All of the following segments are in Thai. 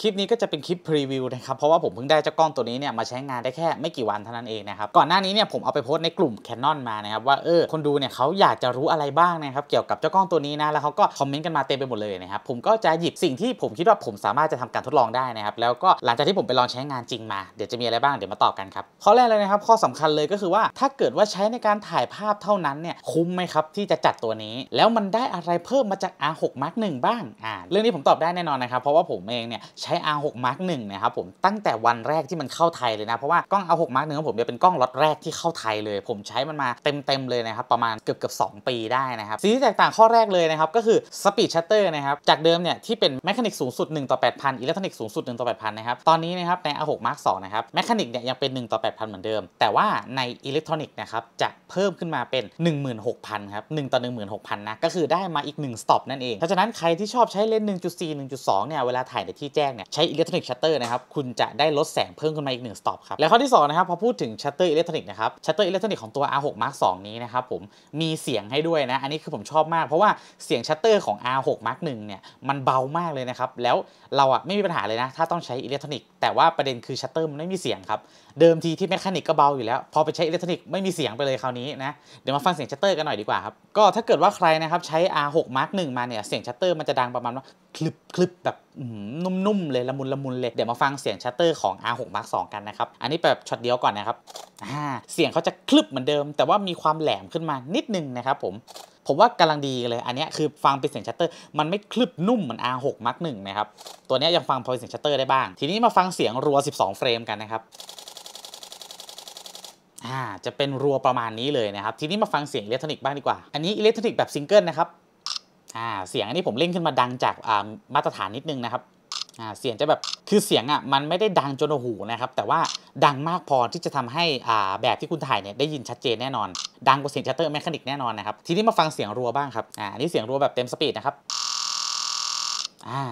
คลิปนี้ก็จะเป็นคลิป พรีวิวนะครับเพราะว่าผมเพิ่งได้เจ้ากล้องตัวนี้เนี่ยมาใช้งานได้แค่ไม่กี่วันเท่านั้นเองนะครับก่อนหน้านี้เนี่ยผมเอาไปโพสในกลุ่มแคนนอนมานะครับว่าเออคนดูเนี่ยเขาอยากจะรู้อะไรบ้างนะครับเกี่ยวกับเจ้ากล้องตัวนี้นะแล้วเขาก็คอมเมนต์กันมาเต็มไปหมดเลยนะครับผมก็จะหยิบสิ่งที่ผมคิดว่าผมสามารถจะทำการทดลองได้นะครับแล้วก็หลังจากที่ผมไปลองใช้งานจริงมาเดี๋ยวจะมีอะไรบ้างเดี๋ยวมาตอบกันครับข้อแรกเลยนะครับข้อสำคัญเลยก็คือว่าถ้าเกิดว่าใช้ในการถ่ายภาพเท่านั้นเนี่ยคุ้มไหมครับที่จะจัดตัวนี้แล้วมันได้อะไรเพิ่มมาจาก R6 Mark 1บ้างอ่าเรื่องนี้ผมตอบได้แน่นอนนะครับ เพราะว่าผมเองเนี่ยใใช้ R6 Mark 1 นะครับผมตั้งแต่วันแรกที่มันเข้าไทยเลยนะ เพราะว่ากล้อง R6 Mark 1 ของผมเนี่ยเป็นกล้องล็อตแรกที่เข้าไทยเลย ผมใช้มันมาเต็มๆเลยนะครับ ประมาณเกือบเกือบ2 ปีได้นะครับสิ่งที่แตกต่างข้อแรกเลยนะครับ ก็คือ Speed Shutter นะครับจากเดิมเนี่ยที่เป็นแมชชีนิกสูงสุด 1 ต่อ 8,000อิเล็กทรอนิกสูงสุด 1 ต่อ 8,000 นะครับ ตอนนี้นะครับใน R6 Mark 2 นะครับแมชชีนิกเนี่ยยังเป็น1ต่อ8,000เหมือนเดิม แต่ว่าในอิเล็กทรอนิกนะครับจะเพิ่มขึ้นมาเป็น 16,000ครับ1ต่อ16,000นะก็คือได้มาอีก1ต็อปนั่นเองเพราะฉะนั้นใครที่ชอบใช้เลนส์1.4 1.2เนี่ยเวลาถ่ายในที่แจ้งนี่ยใช้อิเล็กทรอนิกส์ชัตเตอร์นะครับ คุณจะได้ลดแสงเพิ่มขึ้นมาอีก1สต็อปครับและข้อที่2นะครับ พอพูดถึงชัตเตอร์อิเล็กทรอนิกส์นะครับชัตเตอร์อิเล็กทรอนิกส์ของตัว R6 Mark 2 นี้นะครับผมมีเสียงให้ด้วยนะ อันนี้คือผมชอบมาก เพราะว่าเสียงชัตเตอร์ของ R6 Mark 1 เนี่ยมันเบามากเลยนะครับ แล้วเราอะไม่มีปัญหาเลยนะ ถ้าต้องใช้อิเล็กทรอนิกส์แต่ว่าประเด็นคือชัตเตอร์มันไม่มีเสียงครับ เดิมทีที่แมคานิกก็เบาอยู่แล้วพอไปใช้อิเล็กทรอนิกส์ไม่มีเสียงไปเลยคราวนี้นะเดี๋ยวมาฟังเสียงชัตเตอร์กันหน่อยดีกว่าครับก็ถ้าเกิดว่าใครนะครับใช้ R6 Mark 1มาเนี่ยเสียงชัตเตอร์มันจะดังประมาณว่าคลึบคลึบแบบนุ่มๆ เลยละมุนละมุนเลยเดี๋ยวมาฟังเสียงชัตเตอร์ของ R6 Mark 2 กันนะครับอันนี้แบบช็อตเดียวก่อนนะครับเสียงเขาจะคลึบเหมือนเดิม แต่ว่ามีความแหลมขึ้นมานิดนึงนะครับผมผมว่ากำลังดีเลย อันนี้คือฟังเป็นเสียงชัตเตอร์มันไม่คลึบนุ่มเหมือน R6 Mark 1 นะครับตัวนี้ยังฟังพอเป็นเสียงชัตเตอร์ได้บ้าง ทีนี้มาฟังเสียงรัว 12 เฟรมกันนะครับจะเป็นรัวประมาณนี้เลยนะครับทีนี้มาฟังเสียงอิเล็กทรอนิกส์บ้างดีกว่า อันนี้อิเล็กทรอนิกส์แบบซิงเกิลนะครับอ่าเสียงอันนี้ผมเล่นขึ้นมาดังจากอ่ามาตรฐานนิดนึงนะครับอ่าเสียงจะแบบคือเสียงอ่ะมันไม่ได้ดังจนหูนะครับแต่ว่าดังมากพอที่จะทำให้อ่าแบบที่คุณถ่ายเนี่ยได้ยินชัดเจนแน่นอน ดังกว่าเสียงชัตเตอร์แมคานิกแน่นอนนะครับทีนี้มาฟังเสียงรัวบ้างครับอ่าอันนี้เสียงรัวแบบเต็มสปีดนะครับ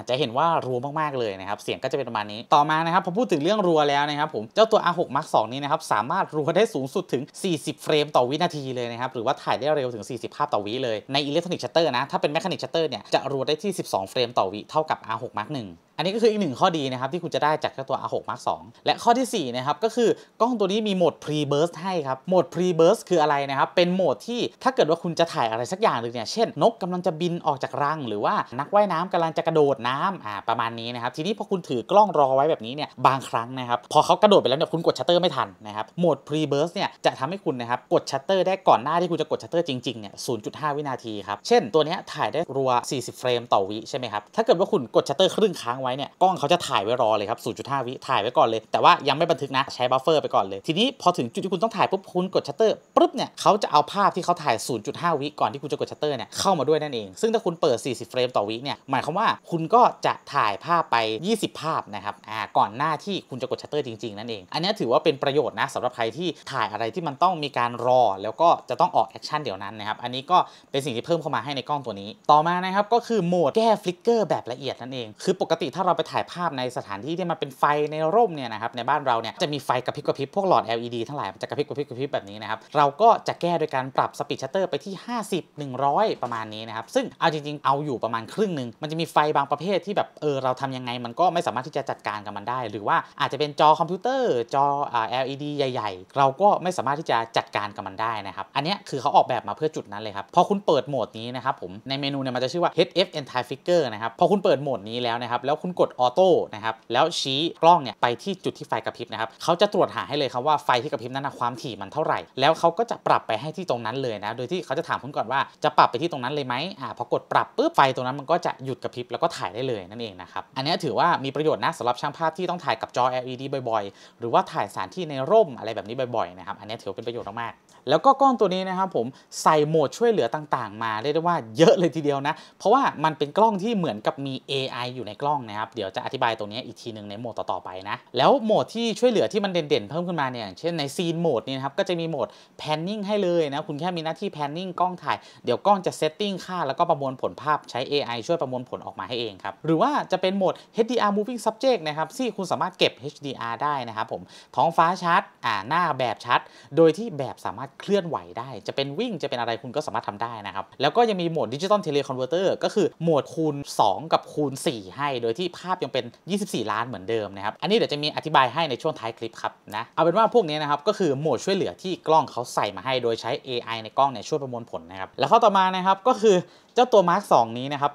จะเห็นว่ารัวมาก ๆ เลยนะครับ เสียงก็จะเป็นประมาณนี้ ต่อมานะครับพอพูดถึงเรื่องรัวแล้วนะครับผม เจ้าตัว R6 Mark 2 นี้นะครับสามารถรัวได้สูงสุดถึง 40 เฟรมต่อวินาทีเลยนะครับ หรือว่าถ่ายได้เร็วถึง 40 ภาพต่อวิเลย ในอิเล็กทรอนิกส์ชัตเตอร์นะ ถ้าเป็นแมชชีนิกชัตเตอร์เนี่ย จะรัวได้ที่ 12 เฟรมต่อวิเท่ากับ R6 Mark 1อันนี้ก็คืออีกหนึ่งข้อดีนะครับ ที่คุณจะได้จากตัว R6 Mark 2 และข้อที่ 4 นะครับ ก็คือกล้องตัวนี้มีโหมด pre burst ให้ครับ โหมด pre burst คืออะไรนะครับ เป็นโหมดที่ถ้าเกิดว่าคุณจะถ่ายอะไรสักอย่างหนึ่งเนี่ยเช่นนกกำลังจะบินออกจากรังหรือว่านักว่ายน้ำกำลังจะกระโดดน้ำอ่าประมาณนี้นะครับ ทีนี้พอคุณถือกล้องรอไว้แบบนี้เนี่ยบางครั้งนะครับพอเขากระโดดไปแล้วเนี่ยคุณกดชัตเตอร์ไม่ทันนะครับโหมด pre burst เนี่ยจะทำให้คุณนะครับกดชัตเตอร์ได้ก่อนหน้าที่คุณจะกดชัตเตอร์จริงๆเนี่ย0.5 วินาทีครับเช่นตัวนี้ถ่ายได้รัว40เฟรมต่อวิใช่ไครับถ้าเกิดว่าคุณกดชัตเตอร์ครึ่งค้งไไว้เนี่ยกล้องเขาจะถ่ายไว้รอเลยครับ 0.5 วิ ถ่ายไว้ก่อนเลย แต่ว่ายังไม่บันทึกนะ ใช้บัฟเฟอร์ไปก่อนเลย ทีนี้พอถึงจุดที่คุณต้องถ่ายปุ๊บ คุณกดชัตเตอร์ปุ๊บเนี่ยเขาจะเอาภาพที่เขาถ่าย 0.5 วิ ก่อนที่คุณจะกดชัตเตอร์เนี่ย เข้ามาด้วยนั่นเอง ซึ่งถ้าคุณเปิด 40 เฟรมต่อวิเนี่ย หมายความว่าคุณก็จะถ่ายภาพไป 20 ภาพนะครับ อ่า ก่อนหน้าที่คุณจะกดชัตเตอร์จริง ๆนั่นเอง อันนี้ถือว่าเป็นประโยชน์นะสำหรับใครที่ถ่ายอะไรที่มันต้องมีการรอ แล้วก็จะต้องออกแอคชั่นเดี๋ยวนั้นนะครับอันนี้ก็เป็นสิ่งที่เพิ่มเข้ามาให้ในกล้องตัวนี้ ต่อมานะครับก็คือโหมดแก้ฟลิกเกอร์แบบละเอียดนั่นเองคือปกติถ้าเราไปถ่ายภาพในสถานที่ที่มันเป็นไฟในร่มเนี่ยนะครับในบ้านเราเนี่ยจะมีไฟกระพริบกระพริบพวกหลอด LED ทั้งหลายมันจะกระพริบกระพริบกระพริบแบบนี้นะครับ เราก็จะแก้โดยการปรับสปีดชัตเตอร์ไปที่50 100 ประมาณนี้นะครับ ซึ่งเอาจริงๆเอาอยู่ประมาณครึ่งหนึ่งมันจะมีไฟบางประเภทที่แบบเออเราทำยังไงมันก็ไม่สามารถที่จะจัดการกับมันได้ หรือว่าอาจจะเป็นจอคอมพิวเตอร์จอ LED ใหญ่ๆ เราก็ไม่สามารถที่จะจัดการกับมันได้นะครับอันนี้คือเขาออกแบบมาเพื่อจุดนั้นเลยครับพอคุณเปิดโหมดนี้นะครับผมในเมนูเนี่ยมันจะชื่อว่า HF Anti Flicker นะครับพอคุณเปิดโหมดนี้แล้วนะครับแล้วคุณกดออโต้นะครับแล้วชี้กล้องเนี่ยไปที่จุดที่ไฟกระพริบนะครับเขาจะตรวจหาให้เลยครับว่าไฟที่กระพริบนั้นความถี่มันเท่าไหร่ แล้วเขาก็จะปรับไปให้ที่ตรงนั้นเลยนะโดยที่เขาจะถามคุณก่อนว่าจะปรับไปที่ตรงนั้นเลยไหมอ่าพอกดปรับปุ๊บไฟตรงนั้นมันก็จะหยุดกระพริบแล้วก็ถ่ายได้เลยนั่นเองนะครับอันนี้ถือว่ามีประโยชน์นะสำหรับช่างภาพที่ต้องถ่ายกับจอ LED บ่อยๆ หรือว่าถ่ายสถานที่ในร่มอะไรแบบนี้บ่อยๆนะครับอันนี้ถือเป็นประโยชน์มากๆแล้วก็กล้องตัวนี้นะครับผมใส่โหมดช่วยเหลือต่างๆ มาเรียกได้ว่าเยอะเลยทีเดียวนะ เพราะว่ามันเป็นกล้องที่เหมือนกับมี AI อยู่ในกล้องนะครับเดี๋ยวจะอธิบายตรงนี้อีกทีหนึ่งในโหมดต่อ ๆ ไปนะ แล้วโหมดที่ช่วยเหลือที่มันเด่นๆเพิ่มขึ้นมาเนี่ยเช่นในซีนโหมดนี่นะครับก็จะมีโหมดแพนนิ่งให้เลยนะ คุณแค่มีหน้าที่แพนนิ่งกล้องถ่าย เดี๋ยวกล้องจะเซตติ้งค่า แล้วก็ประมวลผลภาพใช้ AI ช่วยประมวลผลออกมาให้เองครับ หรือว่าจะเป็นโหมด HDR moving subject นะครับ ที่คุณสามารถเก็บ HDR ได้นะครับผมท้องฟ้าชัดอ่าหน้าแบบชัด โดยที่แบบสามารถเคลื่อนไหวได้ จะเป็นวิ่งจะเป็นอะไรคุณก็สามารถทำได้นะครับแล้วก็ยังมีโหมด Digital Teleconverter ก็คือโหมดคูณ 2 กับคูณ 4 ให้โดยที่ภาพยังเป็น 24 ล้านเหมือนเดิมนะครับ อันนี้เดี๋ยวจะมีอธิบายให้ในช่วงท้ายคลิปครับนะ เอาเป็นว่าพวกนี้นะครับ ก็คือโหมดช่วยเหลือที่กล้องเขาใส่มาให้โดยใช้ AI ในกล้องเนี่ยช่วยประมวลผลนะครับ แล้วข้อต่อมานะครับก็คือเจ้าตัว Mark 2 นี้นะครับ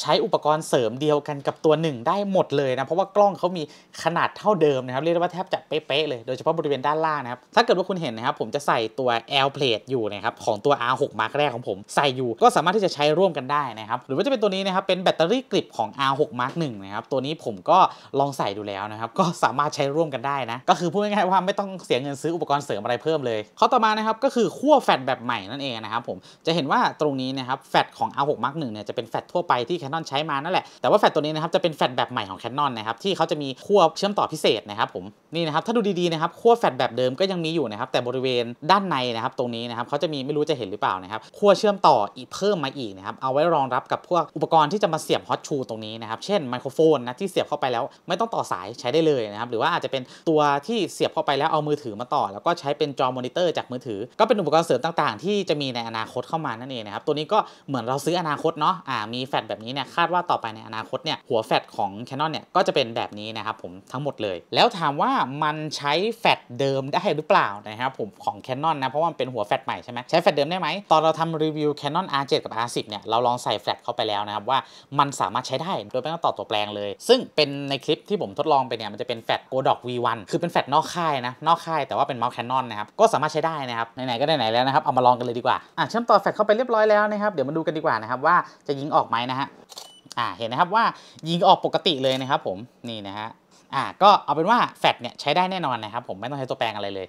ใช้อุปกรณ์เสริมเดียวกันกับตัว 1 ได้หมดเลยนะ เพราะว่ากล้องเขามีขนาดเท่าเดิมนะครับ เรียกได้ว่าแทบจะเป๊ะเลยโดยเฉพาะบริเวณด้านล่างนะครับ ถ้าเกิดว่าคุณเห็นนะครับ ผมจะใส่ตัว L plate อยู่นะครับ ของตัว R6 Mark แรกของผม ใส่อยู่ก็สามารถที่จะใช้ร่วมกันได้นะครับ หรือว่าจะเป็นตัวนี้นะครับเป็นแบตเตอรี่กลิบของ R6 Mark 1นะครับตัวนี้ผมก็ลองใส่ดูแล้วนะครับก็สามารถใช้ร่วมกันได้นะก็คือพูดง่ายๆว่าไม่ต้องเสียเงินซื้ออุปกรณ์เสริมอะไรเพิ่มเลยข้อต่อมานะครับก็คือขั้วแฟลตแบบใหม่นั่นเองนะครับผมจะเห็นว่าตรงนี้นะครับแฟตของ R6 Mark 1เนี่ยจะเป็นแฟตทั่วไปที่คนอนใช้มานั่นแหละ แต่ว่าแฟลตัวนี้นะครับจะเป็นแฟลตแบบใหม่ของแคนนอนะครับที่เขาจะมีขั้วเชื่อมต่อพิเศษนะครับผมนี่นะครับถ้าดูดีๆนะครับขั้วแฟลตแบบเดิมก็ยังมีอยู่นะครับแต่บริเวณด้านในนะครับตรงนี้นะครับเขาจะมีไม่รู้จะเห็นหรือเปล่านะครับขั้วเชื่อมต่ออีกเพิ่มมาอีกนะครับเอาไว้รองรับกับพวกอุปกรณ์ที่จะมาเสียบฮอตชูตรงนี้นะครับเช่นไมโครโฟนนะที่เสียบเข้าไปแล้ว ไม่ต้องต่อสายใช้ได้เลยนะครับหรือว่าอาจจะเป็นตัวที่เสียบเข้าไปแล้วเอามือถือมาต่อแล้วก็ใช้เป็นจอมอนิเตอร์จากมือถือก็เป็นอุปกรณ์เสริมต่างๆ ที่จะมีในอนาคตเข้ามานั่นเองนะครับตัวนี้ก็เหมือนเราซื้ออนาคตเนาะอ่ามีแฟลแบบนี้เนี่ยคาดว่าต่อไปในอนาคตเนี่ยหัวแฟลชของ Canon เนี่ยก็จะเป็นแบบนี้นะครับผมทั้งหมดเลย แล้วถามว่ามันใช้แฟลชเดิมได้หรือเปล่านะครับผมของ Canon นะเพราะว่ามันเป็นหัวแฟลชใหม่ใช่ไหมใช้แฟลชเดิมได้ไหมตอนเราทำรีวิว Canon R7 กับ R10 เนี่ยเราลองใส่แฟลชเข้าไปแล้วนะครับว่ามันสามารถใช้ได้โดยไม่ต้องต่อตัวแปลงเลย ซึ่งเป็นในคลิปที่ผมทดลองไปเนี่ยมันจะเป็นแฟลช Godox V1 คือเป็นแฟลชนอกค่ายนะนอกค่ายแต่ว่าเป็นเมาส์ Canon นะครับก็สามารถใช้ได้นะครับไหนๆก็ไหนๆแล้วนะครับเอามาลองกันเลยดีกว่าอ่ะเชื่อมต่อแฟตเข้าไปเรียบร้อยแล้วนะครับ เดี๋ยวมาดูกันดีกว่านะครับว่าจะยิงออกไหมนะฮะอ่าเห็นนะครับว่ายิงออกปกติเลยนะครับผมนี่นะฮะอ่าก็เอาเป็นว่าแฟลชเนี่ยใช้ได้แน่นอนนะครับผมไม่ต้องใช้ตัวแปลงอะไรเลย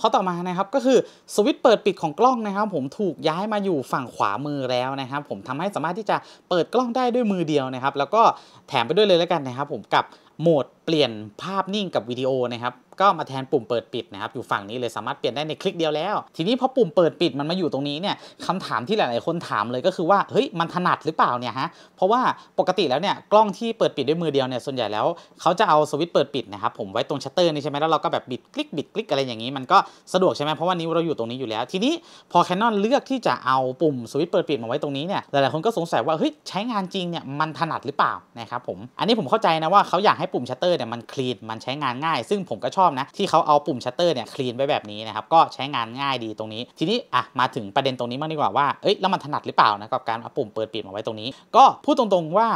ข้อต่อมานะครับก็คือสวิตช์เปิดปิดของกล้องนะครับผมถูกย้ายมาอยู่ฝั่งขวามือแล้วนะครับผมทำให้สามารถที่จะเปิดกล้องได้ด้วยมือเดียวนะครับแล้วก็แถมไปด้วยเลยแล้วกันนะครับผมกับโหมดเปลี่ยนภาพนิ่งกับวิดีโอนะครับก็มาแทนปุ่มเปิดปิดนะครับอยู่ฝั่งนี้เลยสามารถเปลี่ยนได้ในคลิกเดียวแล้วทีนี้พอปุ่มเปิดปิดมันมาอยู่ตรงนี้เนี่ยคำถามที่หลาย ๆ คนถามเลยก็คือว่าเฮ้ยมันถนัดหรือเปล่าเนี่ยฮะเพราะว่าปกติแล้วเนี่ยกล้องที่เปิดปิดด้วยมือเดียวเนี่ยส่วนใหญ่แล้ว เขาจะเอาสวิตช์เปิดปิดนะครับผมไว้ตรงชัตเตอร์นี่ใช่ไหมแล้วเราก็แบบบิดคลิกบิดคลิกอะไรอย่างนี้มันก็สะดวกใช่ไหมเพราะว่านิ้วเราอยู่ตรงนี้อยู่แล้ว ทีนี้พอแคนนอนเลือกที่จะเอาปุ่มสวิตช์เปิดปิดมาไว้ตรงนี้เนี่ยหลายๆคนก็สงสัยว่าเฮ้ยใช้งานจริงเนี่ยมันถนัดหรือเปล่านะครับผมอันนี้ผมเข้าใจนะว่าเขาอยากใให้ปุ่มชัตเตอร์เนี่ยมันคลีนมันใช้งานง่าย ซึ่งผมก็ชอบนะที่เขาเอาปุ่มชัตเตอร์เนี่ยคลีนไว้แบบนี้นะครับก็ใช้งานง่ายดีตรงนี้ ทีนี้อ่ะมาถึงประเด็นตรงนี้มากดีกว่าว่าเอ้ยแล้วมันถนัดหรือเปล่านะกับการเอาปุ่มเปิดปิดมาไว้ตรงนี้ ก็พูดตรง ๆว่า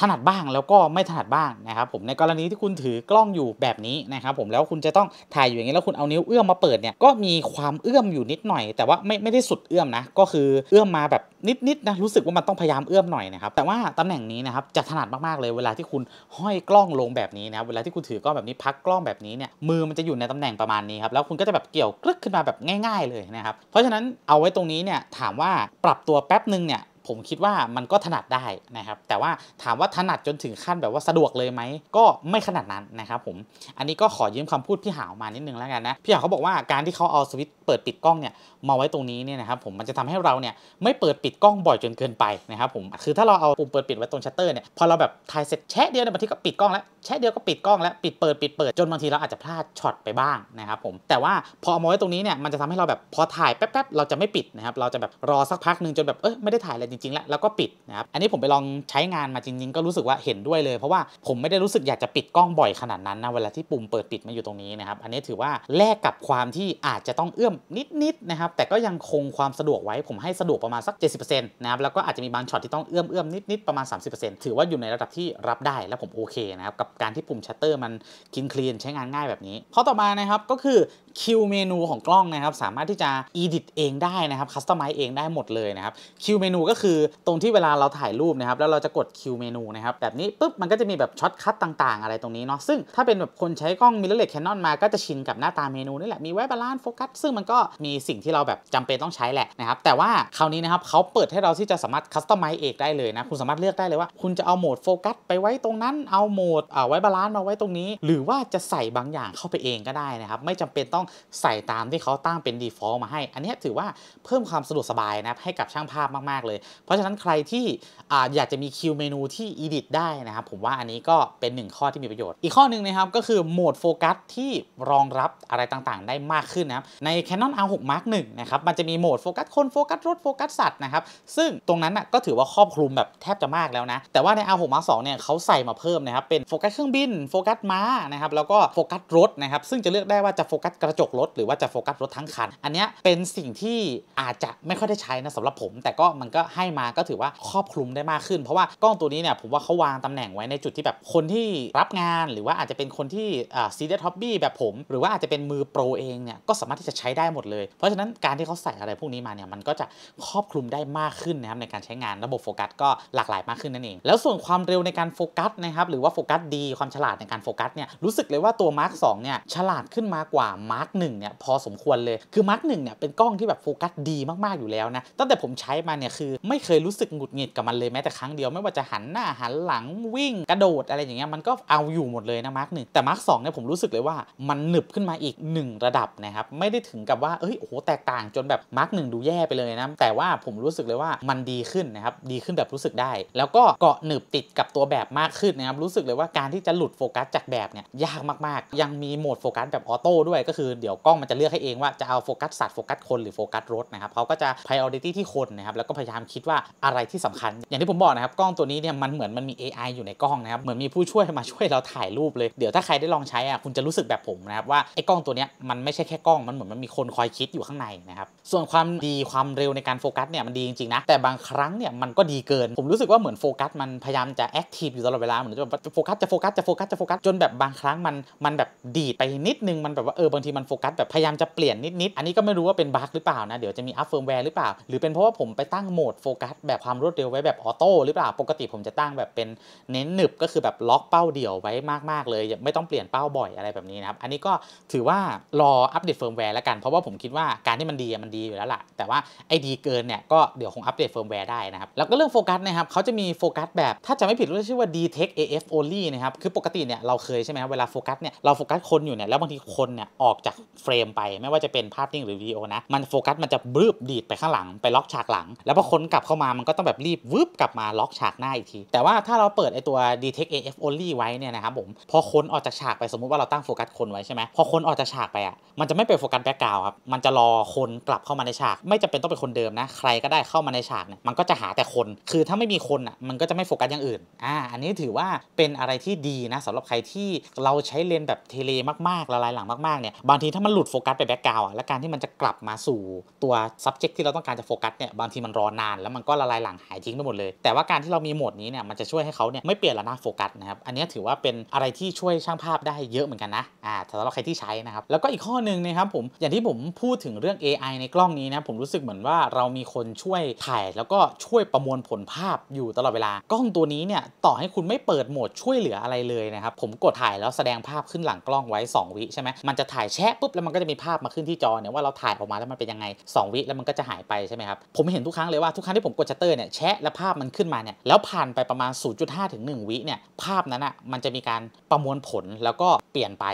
ถนัดบ้างแล้วก็ไม่ถนัดบ้างนะครับ ผมในกรณีที่คุณถือกล้องอยู่แบบนี้นะครับผมแล้วคุณจะต้องถ่ายอยู่อย่างนี้ แล้วคุณเอานิ้วเอื้อมมาเปิดเนี่ยก็มีความเอื้อมอยู่นิดหน่อยแต่ว่าไม่ไม่ได้สุดเอื้อมนะก็คือเอื้อมมาแบบนิดๆนะรู้สึกว่ามันต้องพยายามเอื้อมหน่อยนะครับแต่ว่าตำแหน่งนี้นะครับจะถนัดมากๆเลย เวลาที่คุณห้อยกล้องลงแบบนี้นะเวลาที่คุณถือกล้องแบบนี้พักกล้องแบบนี้เนี่ยมือมันจะอยู่ในตำแหน่งประมาณนี้ครับแล้วคุณก็จะแบบเกี่ยวกลึกขึ้นมาแบบง่าย ๆเลยนะครับเพราะฉะนั้นเอาไว้ตรงนี้เนี่ยถามว่าปรับตัวแป๊บนึงเนี่ยผมคิดว่ามันก็ถนัดได้นะครับ แต่ว่าถามว่าถนัดจนถึงขั้นแบบว่าสะดวกเลยไหมก็ไม่ขนาดนั้นนะครับผม อันนี้ก็ขอยืมคำพูดพี่หาวมานิดนึงแล้วกันนะ พี่หาวเขาบอกว่าการที่เขาเอาสวิตช์เปิดปิดกล้องเนี่ยมาไว้ตรงนี้เนี่ยนะครับผมมันจะทำให้เราเนี่ยไม่เปิดปิดกล้องบ่อยจนเกินไปนะครับผมคือถ้าเราเอาปุ่มเปิดปิดไว้ตรงชัตเตอร์เนี่ยพอเราแบบถ่ายเสร็จแชะเดียวเนี่ยบางทีก็ปิดกล้องแล้วแชะเดียวก็ปิดกล้อง แล้วปิดเปิดปิดเปิดจนบางทีเราอาจจะพลาดช็อตไปบ้างนะครับผมแต่ว่าพอเอามาไว้ตรงนี้เนี่ยมันจะทำให้เราแบบพอถ่ายแป๊บๆเราจะไม่ปิดนะครับ เราจะแบบรอสักพักหนึ่งจนแบบเออไม่ได้ถ่ายอะไรจริงๆ แล้วแล้วก็ปิดนะครับอันนี้ผมไปลองใช้งานมาจริงๆ ก็รู้สึกว่าเห็นด้วยเลย เพราะว่าผมไม่ได้รู้สึกอยากจะปิดกล้องบ่อยขนาดนั้นนะเวลาที่ปุ่มเปิดปิดมาอยู่ตรงนี้นะครับอันนี้ถือว่าแลกกับความที่อาจจะต้องเอื้อมนิดๆนะครับแต่ก็ยังคงความสะดวกไว้ ผมให้สะดวกประมาณสัก 70%นะครับ แล้วก็อาจจะมีบางช็อตที่ต้องเอื้อมเอื้อมนิดๆประมาณ 30%ถือว่าอยู่ในระดับที่รับได้และผมโอเคนะครับ กับการที่ปุ่มชัตเตอร์มันคลีนใช้งานง่ายแบบนี้ข้อต่อมานะครับก็คือคิวเมนูของกล้องนะครับสามารถที่จะ edit เองได้นะครับคัสตอมไมซ์เองได้หมดเลยนะครับคิวเมนูก็คือตรงที่เวลาเราถ่ายรูปนะครับ แล้วเราจะกดคิวเมนูนะครับ แบบนี้ปุ๊บ มันก็จะมีแบบช็อตคัตต่าง ๆอะไรตรงนี้เนาะซึ่งถ้าเป็นแบบคนใช้กล้องมิเรเลสแคนนอนมา ก็จะชินกับหน้าตาเมนูนี่แหละ มีไว้บาลานซ์โฟกัสซึ่งมันก็มีสิ่งที่เราแบบจำเป็นต้องใช้แหละนะครับแต่ว่าคราวนี้นะครับเขาเปิดให้เราที่จะสามารถคัสตอมไมซ์เองได้เลยนะคุณสามารถเลือกได้เลยว่าคุณจะเอาโหมดโฟกัสไปไว้ตรงนั้นเอาโหมดเอาไว้บาลานซ์มาไว้ตรงนี้ หรือว่าจะใส่บางอย่างเข้าไปเองก็ได้นะครับไม่จำเป็นต้ององใส่ตามที่เขาตั้งเป็น default มาให้ อันนี้ถือว่าเพิ่มความสะดวกสบายนะครับให้กับช่างภาพมาก ๆ เลย เพราะฉะนั้นใครที่ออยากจะมีคิวเมนูที่ edit ได้นะครับผมว่าอันนี้ก็เป็นหนึ่งข้อที่มีประโยชน์ อีกข้อหนึ่งนะครับก็คือโหมดโฟกัสที่รองรับอะไรต่างๆ ได้มากขึ้นนะครับ ใน Canon R6 Mark 1 นะครับมันจะมีโหมดโฟกัสคนโฟกัสรถโฟกัสสัตว์นะครับ ซึ่งตรงนั้นนะก็ถือว่าครอบคลุมแบบแทบจะมากแล้วนะ แต่ว่าใน R6 Mark 2 เนี่ยเขาใส่มาเพิ่มนะครับเป็นโฟกัสเครื่องบินโฟกัสม้านะครับแล้วก็โฟกัสรถนะครับซึ่งจะเลือกได้ว่าจะโฟกัสกระระจกรถ หรือว่าจะโฟกัสรถทั้งคันอันนี้เป็นสิ่งที่อาจจะไม่ค่อยได้ใช้นะสำหรับผม แต่ก็มันก็ให้มาก็ถือว่าครอบคลุมได้มากขึ้นเพราะว่ากล้องตัวนี้เนี่ยผมว่าเขาวางตำแหน่งไว้ในจุดที่แบบคนที่รับงาน หรือว่าอาจจะเป็นคนที่ซีเรียสฮอบบี้แบบผม หรือว่าอาจจะเป็นมือโปรเองเนี่ยก็สามารถที่จะใช้ได้หมดเลยเพราะฉะนั้นการที่เขาใส่อะไรพวกนี้มาเนี่ยมันก็จะครอบคลุมได้มากขึ้นนะครับในการใช้งานระบบโฟกัสก็หลากหลายมากขึ้นนั่นเองแล้วส่วนความเร็วในการโฟกัสนะครับหรือว่าโฟกัสดีความฉลาดในการโฟกัสเนี่ยรู้สึกเลยว่าตัว Mark 2เนี่ยฉลาดขึ้นมากว่า Mark Mark 1เนี่ยพอสมควรเลยคือมาร์ Mark 1เนี่ยเป็นกล้องที่แบบโฟกัสดีมากๆอยู่แล้วนะตั้งแต่ผมใช้มาเนี่ยคือไม่เคยรู้สึกหงุดหงิดกับมันเลยแม้แต่ครั้งเดียวไม่ว่าจะหันหน้าหันหลังวิ่งกระโดดอะไรอย่างเงี้ยมันก็เอาอยู่หมดเลยนะมาร์กหนึ่งแต่มาร์กสองเนี่ยผมรู้สึกเลยว่ามันหนึบขึ้นมาอีก 1 ระดับนะครับ ไม่ได้ถึงกับว่าเอ้ยโอ้โหแตกต่างจนแบบมาร์กหนึ่งดูแย่ไปเลยนะ แต่ว่าผมรู้สึกเลยว่ามันดีขึ้นนะครับดีขึ้นแบบรู้สึกได้ แล้วก็เกาะหนึบติดกับตัวแบบมากขึ้นนะครับรู้สึกเลยว่าการที่จะหลุดโฟกัสจากแบบเนี่ยยากมาก ๆ ยังมีโหมดโฟกัสแบบออโต้ด้วยก็คืือเดี๋ยวกล้องมันจะเลือกให้เองว่าจะเอาโฟกัสสัตว์โฟกัสคนหรือโฟกัสรถนะครับเขาก็จะ priority ที่คนนะครับแล้วก็พยายามคิดว่าอะไรที่สำคัญ อย่างที่ผมบอกนะครับกล้องตัวนี้เนี่ยมันเหมือนมันมี AI อยู่ในกล้องนะครับเหมือนมีผู้ช่วยมาช่วยเราถ่ายรูปเลยเดี๋ยวถ้าใครได้ลองใช้อ่ะคุณจะรู้สึกแบบผมนะครับว่าไอ้กล้องตัวเนี้ยมันไม่ใช่แค่กล้องมันเหมือนมันมีคนคอยคิดอยู่ข้างในนะครับส่วนความดีความเร็วในการโฟกัสเนี่ยมันดีจริงๆนะแต่บางครั้งเนี่ยมันก็ดีเกิน ผมรู้สึกว่าเหมือนโฟกัสมันพยายามจะแอคทีฟอยู่ตลอดเวลาเหมือนจะโฟกัสจะโฟกัสจะโฟกัสจะโฟกัสจนแบบบางครั้งมันมันแบบดีดไปนิดนึงมันแบบว่าเออบางทีมัันโฟกัสแบบพยายามจะเปลี่ยนนิดๆ อันนี้ก็ไม่รู้ว่าเป็นบั๊กหรือเปล่านะเดี๋ยวจะมีอัพเฟิร์มแวร์หรือเปล่าหรือเป็นเพราะว่าผมไปตั้งโหมดโฟกัสแบบความรวดเร็วไว้แบบออโต้หรือเปล่า ปกติผมจะตั้งแบบเป็นเน้นหนึบก็คือแบบล็อกเป้าเดี่ยวไว้มากๆ เลยไม่ต้องเปลี่ยนเป้าบ่อยอะไรแบบนี้นะครับอันนี้ก็ถือว่ารออัปเดตเฟิร์มแวร์แล้วกัน เพราะว่าผมคิดว่าการที่มันดีมันดีอยู่แล้วแหละแต่ว่าไอดีเกินเนี่ยก็เดี๋ยวคงอัปเดตเฟิร์มแวร์ได้นะครับแล้วก็เรื่องโฟกัสนะครับเขาจะมีโฟกัสแบบถ้าจะไม่ผิดรู้ชื่อว่า detect AF only นะครับคือปกติเนี่ยเราเคยใช่ไหมเวลาโฟกัสเนี่ยเราโฟกัสคนอยู่เนี่ยแล้วบางทีคนเนี่ยออกจากเฟรมไปไม่ว่าจะเป็นภาพนิ่งหรือวิดีโอนะ มันโฟกัสมันจะบืบดีดไปข้างหลัง ไปล็อกฉากหลัง แล้วพอคนกลับเข้ามา มันก็ต้องแบบรีบวืบกลับมาล็อกฉากหน้าอีกที แต่ว่าถ้าเราเปิดไอตัว detect AF only ไว้เนี่ยนะครับผมพอคนออกจากฉากไป สมมุติว่าเราตั้งโฟกัสคนไว้ใช่ไหมพอคนออกจากฉากไปอ่ะมันจะไม่ไปโฟกัสแบ็กกราวครับมันจะรอคนกลับเข้ามาในฉาก ไม่จำเป็นต้องเป็นคนเดิมนะ ใครก็ได้เข้ามาในฉากเนี่ยมันก็จะหาแต่คน คือถ้าไม่มีคนอ่ะมันก็จะไม่โฟกัสอย่างอื่นอ่าอันนี้ถือว่าเป็นอะไรที่ดีนะสำหรับใครที่เราใช้เลนแบบเทเลมากๆละลายหลังมากๆเนี่ยบางางทีถ้ามันหลุดโฟกัสไปแบ็กกราวอะและการที่มันจะกลับมาสู่ตัว subject ที่เราต้องการจะโฟกัสเนี่ยบางทีมันรอนานแล้วมันก็ละลายหลังหายทิ้งไปหมดเลยแต่ว่าการที่เรามีโหมดนี้เนี่ยมันจะช่วยให้เขาเนี่ยไม่เปลี่ยนระนาบโฟกัสนะครับอันนี้ถือว่าเป็นอะไรที่ช่วยช่างภาพได้เยอะเหมือนกันนะอ่าสำหรับใครที่ใช้นะครับแล้วก็อีกข้อหนึ่งนะครับผมอย่างที่ผมพูดถึงเรื่อง AI ในกล้องนี้นะผมรู้สึกเหมือนว่าเรามีคนช่วยถ่ายแล้วก็ช่วยประมวลผลภาพอยู่ตลอดเวลากล้องตัวนี้เนี่ยต่อให้คุณไม่เปิดโหมดช่วยเหลืออะไรเลยนะครับผมกดถ่ายแล้วแสดงภาพขึ้นหลังกล้องไว้2วิใช่ไหมมันจะถ่ายแชะปุ๊บแล้วมันก็จะมีภาพมาขึ้นที่จอเนี่ยว่าเราถ่ายออกมาแล้วมันเป็นยังไง 2 วิแล้วมันก็จะหายไปใช่ไหมครับ ผมเห็นทุกครั้งเลยว่าทุกครั้งที่ผมกดชัตเตอร์เนี่ยแชะแล้วภาพมันขึ้นมาเนี่ยแล้วผ่านไปประมาณ 0.5 ถึง 1 วิเนี่ยภาพนั้นอะ่ะมันจะมีการประมวลผลแล้วก็เปลี่ยนไป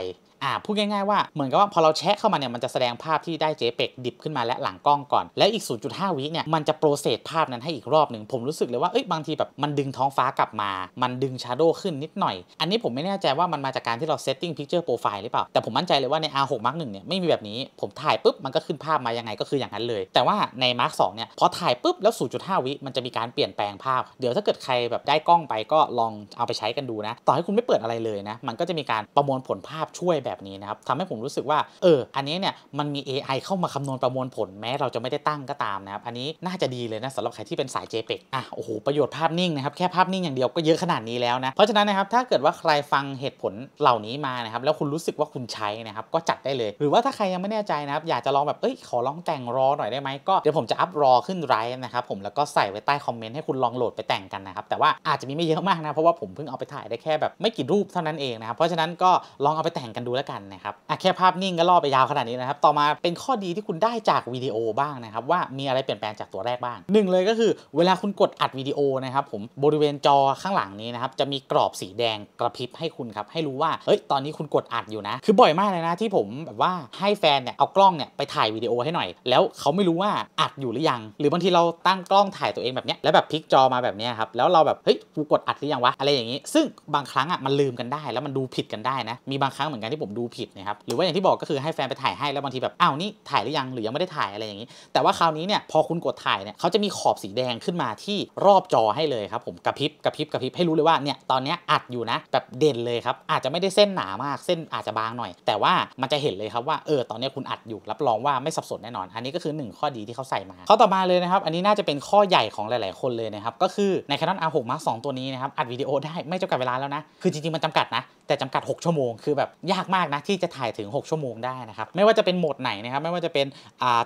อ่าพูดง่ายๆว่าเหมือนกับว่าพอเราแชะเข้ามาเนี่ยมันจะแสดงภาพที่ได้ JPEG ดิบขึ้นมาและหลังกล้องก่อน แล้วอีก 0.5 วิเนี่ยมันจะโปรเซสภาพนั้นให้อีกรอบหนึ่งผมรู้สึกเลยว่าเอ้ยบางทีแบบมันดึงท้องฟ้ากลับมา มันดึงชาร์โดขึ้นนิดหน่อยอันนี้ผมไม่แน่ใจว่ามันมาจากการที่เราเซตติ้งพิกเจอร์โปรไฟล์หรือเปล่า แต่ผมมั่นใจเลยว่าใน R6 Mark 1เนี่ยไม่มีแบบนี้ผมถ่ายปุ๊บมันก็ขึ้นภาพมายังไงก็คืออย่างนั้นเลยแต่ว่าใน Mark 2เนี่ยพอถ่ายปุ๊บแล้ว0.5วิมันจะมีการเปลี่ยนแปลงภาพเดี๋ยวถ้าเกิดใครแบบได้กล้องไปก็ลองเอาไปใช้กันดูนะต่อให้คุณไม่เปิดอะไรเลยนะมันก็จะมีการประมวลผลภาพช่วยแบบนี้นะครับทำให้ผมรู้สึกว่าเอออันนี้เนี่ยมันมี AI เข้ามาคำนวณประมวลผลแม้เราจะไม่ได้ตั้งก็ตามนะครับ อันนี้น่าจะดีเลยนะสำหรับใครที่เป็นสาย JPEG อ่ะโอ้โห ประโยชน์ภาพนิ่งนะครับ แค่ภาพนิ่งอย่างเดียวก็เยอะขนาดนี้แล้วนะ เพราะฉะนั้นนะครับถ้าเกิดว่าใครฟังเหตุผลเหล่านี้มานะครับแล้วคุณรู้สึกว่าคุณใช้นะครับก็จัดได้เลย หรือว่าถ้าใครยังไม่แน่ใจนะครับ อยากจะลองแบบเอ้ยขอลองแต่งรอหน่อยได้ไหมก็เดี๋ยวผมจะอัพรอขึ้นไรนะครับผมแล้วก็ใส่ไว้ใต้คอมเมนต์ให้คุณลองโหลดไปแต่งกันนะครับแต่ว่าอาจจะมีไม่เยอะมากนะเพราะว่าผมเพิ่งเอาไปถ่ายได้แค่แบบไม่กี่รูปเท่านั้นเองนะครับเพราะฉะนั้นก็ลองเอาไปแต่งกันดูแล้วกันนะครับ่แค่ภาพนิ่งก็ล่อไปยาวขนาดนี้นะครับ ต่อมาเป็นข้อดีที่คุณได้จากวิดีโอบ้างนะครับ ว่ามีอะไรเปลี่ยนแปลงจากตัวแรกบ้าง หนึ่งเลยก็คือเวลาคุณกดอัดวิดีโอนะครับผมบริเวณจอข้างหลังนี้นะครับจะมีกรอบสีแดงกระพริบให้คุณครับให้รู้ว่าเฮ้ยตอนนี้คุณกดอัดอยู่นะ คือบ่อยมากเลยนะที่ผมแบบว่าให้แฟนเนี่ยเอากล้องเนี่ยไปถ่ายวิดีโอให้หน่อย แล้วเขาไม่รู้ว่าอัดอยู่หรือยัง หรือบางทีเราตั้งกล้องถ่ายตัวเองแบบเนี้ยแล้วแบบพลิกจอมาแบบเนี้ยครับแล้วเราแบบเฮ้ยกูกดอัดหรือยังวะอะไรอย่างนี้ ซึ่งบางครั้งอ่ะมันลืมกันได้ แล้วมันดูผิดกันได้นะมีบางครั้งเหมือนกันที่ผมดูผิดนะครับหรือว่าอย่างที่บอกก็คือให้แฟนไปถ่ายให้แล้วบางทีแบบอ้าวนี่ถ่ายหรือยังหรือยังไม่ได้ถ่ายอะไรอย่างนี้ แต่ว่าคราวนี้เนี่ยพอคุณกดถ่ายเนี่ยเขาจะมีขอบสีแดงขึ้นมาที่รอบจอให้เลยครับผมกระพริบกระพริบกระพริบให้รู้เลยว่าเนี่ยตอนนี้อัดอยู่นะแบบเด่นเลยครับอาจจะไม่ได้เส้นหนามากเส้นอาจจะบางหน่อย แต่ว่ามันจะเห็นเลยครับว่าเออตอนนี้คุณอัดอยู่รับรองว่าไม่สับสนแน่นอน อันนี้ก็คือ 1 ข้อดีที่เขาใส่มาข้อต่อมาเลยนะครับอันนี้น่าจะเป็นข้อใหญ่ของหลาย ๆ คนเลยนะครับก็คือในน a n นอาหกมาสองตัวนี้นะครับอัดวิดีโอได้ไม่จำกัดเวลาแล้วนะคือจริงๆมันจากัดนะ แต่จากัด 6 ชั่วโมงคือแบบยากมากนะที่จะถ่ายถึง 6 ชั่วโมงได้นะครับ ไม่ว่าจะเป็นโหมดไหนนะครับ ไม่ว่าจะเป็น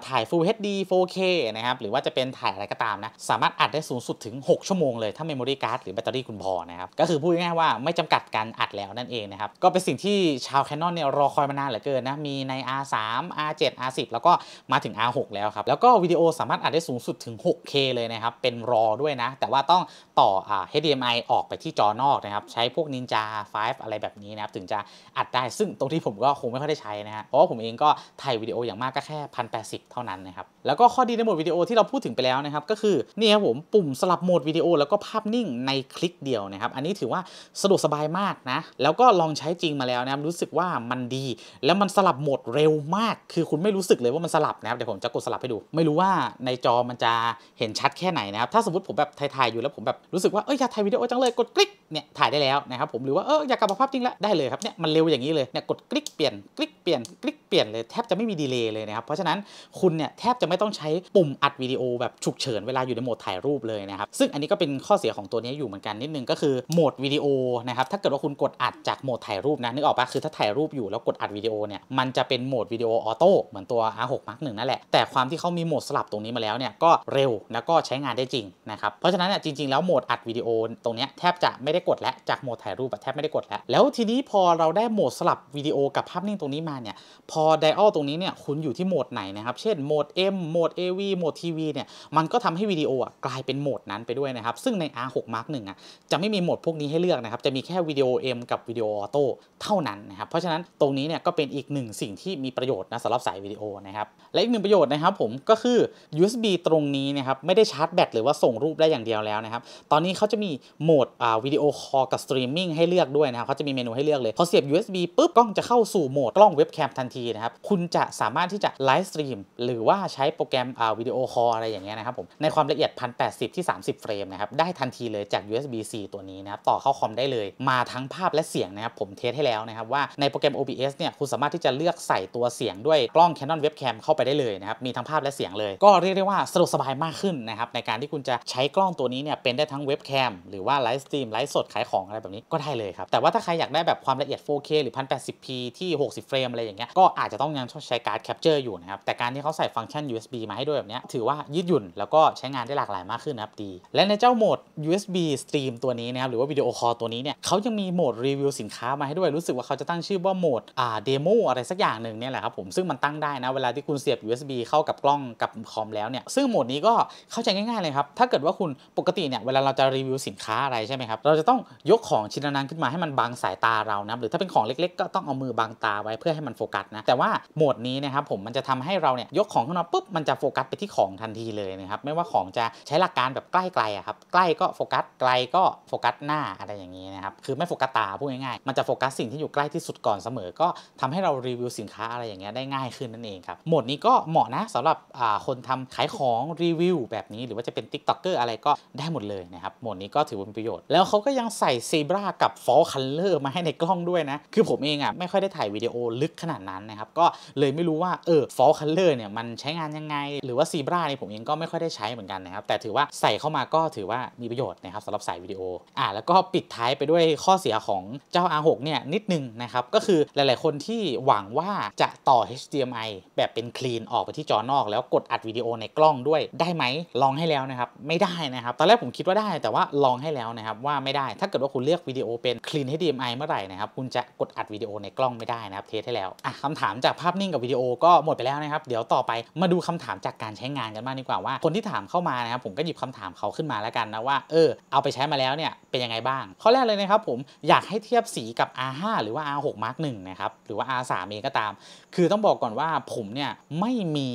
ถ่าย Full HD 4K นะครับ หรือว่าจะเป็นถ่ายอะไรก็ตามนะ สามารถอัดได้สูงสุดถึง 6 ชั่วโมงเลย ถ้าเมมโมรี่การ์ดหรือแบตเตอรี่คุณพอนะครับ ก็คือพูดง่ายๆว่าไม่จำกัดการอัดแล้วนั่นเองนะครับ ก็เป็นสิ่งที่ชาวแคนนอนเนี่ยรอคอยมานานเหลือเกินนะ มีใน R3 R7 R10 แล้วก็มาถึง R6 แล้วครับ แล้วก็วิดีโอสามารถอัดได้สูงสุดถึง 6K เลยนะครับ เป็นรอด้วยนะ แต่ว่าต้องต่อ HDMI ออกไปที่จอนอกนะครับ ใช้พวก Ninja 5อะไรแบบนี้นะครับถึงจะอัดได้ซึ่งตรงที่ผมก็คงไม่ค่อยได้ใช้นะฮะ เพราะว่าผมเองก็ถ่ายวิดีโออย่างมากก็แค่พันแเท่านั้นนะครับ แล้วก็ข้อดีในโหมดวิดีโอที่เราพูดถึงไปแล้วนะครับก็คือนี่ครับผมปุ่มสลับโหมดวิดีโอแล้วก็ภาพนิ่งในคลิกเดียวนะครับ อันนี้ถือว่าสะดวกสบายมากนะ แล้วก็ลองใช้จริงมาแล้วนะครับรู้สึกว่ามันดี แล้วมันสลับโหมดเร็วมาก คือคุณไม่รู้สึกเลยว่ามันสลับนะครับเดี๋ยวผมจะกดสลับให้ดู ไม่รู้ว่าในจอมันจะเห็นชัดแค่ไหนนะครับ ถ้าสมมติผมแบบถ่ายๆอยู่ แล้วผมแบบรู้สึกว่าเอ้ยอยากถ่ายวิดีโอจังเลยกดคลิกเนี่ยถ่ายได้แล้วนะครับผมหรือว่าเอออยากกลับมาภาพจริงแล้วได้เลยครับเนี่ยมันเร็วอย่างนี้เลยเนี่ยกดคลิกเปลี่ยนคลิกเปลี่ยนคลิกเปลี่ยนเลยแทบจะไม่มีดีเลย์เลยนะครับเพราะฉะนั้นคุณเนี่ยแทบจะไม่ต้องใช้ปุ่มอัดวิดีโอแบบฉุกเฉิน เวลาอยู่ในโหมดถ่ายรูปเลยนะครับซึ่งอันนี้ก็เป็นข้อเสียของตัวนี้อยู่เหมือนกันนิดนึงก็คือ โหมดวิดีโอนะครับ ถ้าเกิดว่าคุณกดอัดจากโหมดถ่ายรูปนะนึกออกปะคือถ้าถ่ายรูปอยู่แล้วกดอัดวิดีโอเนี่ยมันจะเป็นโหมดวิดีโอออโต้เหมือนตัว R6 Mark 1 นั่นแหละแต่ความที่เขามีโหมดสลับตรงนี้มาแล้วเนี่ยก็เร็วแล้วก็ใช้งานได้จริงนะครับเพราะฉะนั้นเนี่ยจริงๆแล้วโหมดอัดวิดีโอตรงนี้แทบจะไม่ได้กดแลวจากโหมดถ่ายรูปแทบไม่ได้กดแล้ว แล้วทีนี้พอเราได้โหมดสลับวิวิดีโอกับภาพนิ่งตรงนี้มาเนี่ยพอไดอัลตรงนี้เนี่ยคุณอยู่ที่โหมดไหนนะครับเช่นโหมด M โหมด AV โหมด TV เนี่ยมันก็ทำให้วิดีโออ่ะกลายเป็นโหมดนั้นไปด้วยนะครับซึ่งใน R6 Mark 1อ่ะจะไม่มีโหมดพวกนี้ให้เลือกนะครับจะมีแค่วิดีโอ M กับวิดีโอออโต้เท่านั้นนะครับเพราะฉะนั้นตรงนี้เนี่ยก็เป็นอีกหนึ่งสิ่งที่มีประโยชน์นะสำหรับสายวิดีโอนะครับและอีกหนึ่งประโยชน์นะครับผมก็คือ USB ตรงนี้นะครับไม่ได้ชาร์จแบตหรือว่าส่งรูปได้อย่างเดียวแล้วนะครับตอนนี้เขาจะมีโหมดวิดีโอคอลกับสตรีมมิ่งให้เลือกด้วยนะครับเขาจะมีเมนูให้เลือกเลยพอเสียบ USB ปุ๊บก็ล้องจะเข้าสู่โหมดกล้องเว็บแคมทันทีนะครับ คุณจะสามารถที่จะไลฟ์สตรีมหรือว่าใช้โปรแกรมวิดีโอคอลอะไรอย่างเงี้ยนะครับผม ในความละเอียด 1080 ที่ 30เฟรมนะครับ ได้ทันทีเลยจาก USB-C ตัวนี้นะครับ ต่อเข้าคอมได้เลย มาทั้งภาพและเสียงนะครับ ผมเทสให้แล้วนะครับ ว่าในโปรแกรม OBS เนี่ยคุณสามารถที่จะเลือกใส่ตัวเสียงด้วยกล้อง Canon Webcam เข้าไปได้เลยนะครับมีทั้งภาพและเสียงเลย ก็เรียกได้ว่าสะดวกสบายมากขึ้นนะครับในการที่คุณจะใช้กล้องตัวนี้เนี่ยเป็นได้ทั้งเว็บแคมหรือว่าไลฟ์สตรีมไลฟ์สดขายของอะไรแบบนี้ก็ได้เลยครับแต่ว่าถ้าใครอยากได้แบบความละเอียด 4K หรือ1080 10p ที่ 60เฟรมอะไรอย่างเงี้ยก็อาจจะต้องยังใช้การ์ดแคปเจอร์อยู่นะครับ แต่การที่เขาใส่ฟังก์ชัน USB มาให้ด้วยแบบนี้ถือว่ายืดหยุ่นแล้วก็ใช้งานได้หลากหลายมากขึ้นนะครับดี และในเจ้าโหมด USB Stream ตัวนี้นะครับ หรือว่าวิดีโอคอลตัวนี้เนี่ยเขายังมีโหมดรีวิวสินค้ามาให้ด้วยรู้สึกว่าเขาจะตั้งชื่อว่าโหมดอ่าเดโมอะไรสักอย่างหนึ่งเนี่ยแหละครับผมซึ่งมันตั้งได้นะเวลาที่คุณเสียบ USB เข้ากับกล้องกับคอมแล้วเนี่ยซึ่งโหมดนี้ก็เข้าใจง่ายๆเลยครับถ้าเกิดว่าคุณปกติเนี่ยเวลาเราจะรีวิวสินค้าอะไรใช่ไหมครับเราจะต้องยกของชิ้นนั้นขึ้นมาให้มันบังสายตาเรานะหรือถ้าเป็นของเล็กๆก็ต้ององเอามือบังตาไว้เพื่อให้มันโฟกัสนะ แต่ว่าโหมดนี้นะครับผมมันจะทำให้เราเนี่ยยกของขึ้นมาปุ๊บมันจะโฟกัสไปที่ของทันทีเลยนะครับไม่ว่าของจะใช้หลักการแบบใกล้ไกลอะครับใกล้ก็โฟกัสไกลก็โฟกัสหน้าอะไรอย่างนี้นะครับคือไม่โฟกัสตาพูดง่ายๆมันจะโฟกัสสิ่งที่อยู่ใกล้ที่สุดก่อนเสมอก็ทำให้เรารีวิวสินค้าอะไรอย่างเงี้ยได้ง่ายขึ้นนั่นเองครับโหมดนี้ก็เหมาะนะ สำหรับคนทำขายของรีวิวแบบนี้หรือว่าจะเป็นติ๊กต็อร์อะไรก็ได้หมดเลยนะครับโหมดนี้ก็ถือเป็นประโยชน์แล้วเขาก็ยังใส่ซีบรากับลคันเลอร์มาให้ในกล้องด้วยนะคือผมเองอะไม่ค่อยได้ถ่ายวิดีโอลึกขนาดนั้นนะครับ ก็เลยไม่รู้ว่าเออฟอลคัลเลอร์เนี่ยมันใช้งานยังไงหรือว่าซีบราเนี่ยผมเองก็ไม่ค่อยได้ใช้เหมือนกันนะครับ แต่ถือว่าใส่เข้ามาก็ถือว่ามีประโยชน์นะครับสำหรับสายวิดีโออ่าแล้วก็ปิดท้ายไปด้วยข้อเสียของเจ้า R6 เนี่ยนิดนึงนะครับ ก็คือหลายๆคนที่หวังว่าจะต่อ HDMI แบบเป็นคลีนออกไปที่จอนอกแล้วกดอัดวิดีโอในกล้องด้วยได้ไหมลองให้แล้วนะครับไม่ได้นะครับ ตอนแรกผมคิดว่าได้ แต่ว่าลองให้แล้วนะครับว่าไม่ได้ถ้าเกิดว่าคุณเลือกวิดีโอเป็นคลีน HDMI เมื่อไหร่นะครับคุณจะกดอัดวิดีโอในกล้องไม่ได้นะครับเทสให้แล้วอ่ะคำถามจากภาพนิ่งกับวิดีโอก็หมดไปแล้วนะครับ เดี๋ยวต่อไปมาดูคำถามจากการใช้งานกันบ้างดีกว่า ว่าคนที่ถามเข้ามานะครับผมก็หยิบคำถามเขาขึ้นมาแล้วกันนะว่าเออเอาไปใช้มาแล้วเนี่ย เป็นยังไงบ้างข้อแรกเลยนะครับผมอยากให้เทียบสีกับ R5 หรือว่า R6 Mark 1 นะครับหรือว่า R3 เองก็ตามคือต้องบอกก่อนว่าผมเนี่ยไม่มี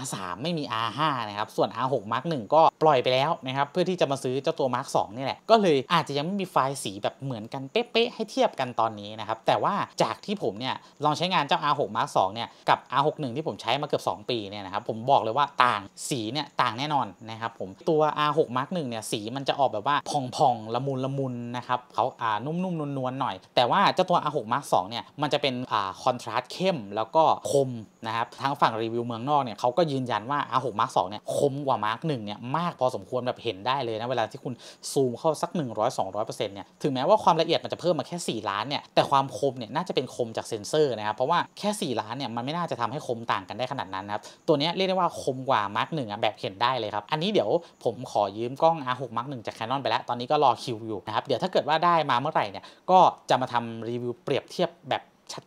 R3 ไม่มี R5 นะครับ ส่วน R6 Mark 1ก็ปล่อยไปแล้วนะครับ เพื่อที่จะมาซื้อเจ้าตัว Mark 2นี่แหละ ก็เลยอาจจะยังไม่มีไฟล์สีแบบเหมือนกันเป๊ะ ๆ ให้เทียบกันตอนนี้นะครับ แต่ว่าจากที่ผมเนี่ยลองใช้งานเจ้า R6 Mark 2เนี่ยกับ R6 1ที่ผมใช้มาเกือบ 2 ปีเนี่ยนะครับผมบอกเลยว่าต่างสีเนี่ยต่างแน่นอนนะครับผมตัว R6 Mark 1เนี่ยสีมันจะออกแบบว่าพองๆละมุนละมุนนะครับเขาอ่านุ่มๆนวลๆหน่อย แต่ว่าเจ้าตัว R6 Mark 2เนี่ยมันจะเป็นอ่าคอนทราสต์เข้มแล้วก็คมนะครับ ทางฝั่งรีวิวเมืองนอกเนี่ยเขาก็ยืนยันว่า R6 Mark 2 เนี่ยคมกว่า Mark 1 เนี่ย มากพอสมควรแบบเห็นได้เลยนะเวลาที่คุณซูมเข้าสัก 100-200%เนี่ย ถึงแม้ว่าความละเอียดมันจะเพิ่มมาแค่ 4 ล้านเนี่ย แต่ความคมเนี่ย น่าจะเป็นคมจากเซนเซอร์นะครับ เพราะว่าแค่ 4 ล้านเนี่ย มันไม่น่าจะทำให้คมต่างกันได้ขนาดนั้นนะครับตัวนี้เรียกได้ว่าคมกว่า Mark 1อ่ะแบบเห็นได้เลยครับอันนี้เดี๋ยวผมขอยืมกล้อง R6 Mark 1 จาก Canon ไปแล้ว ตอนนี้ก็รอคิวอยู่นะครับเดี๋ยวถ้าเกิดว่าได้มาเมื่อไหร่เนี่ยก็จะมาทำรีวิวเปรียบเทียบแบบ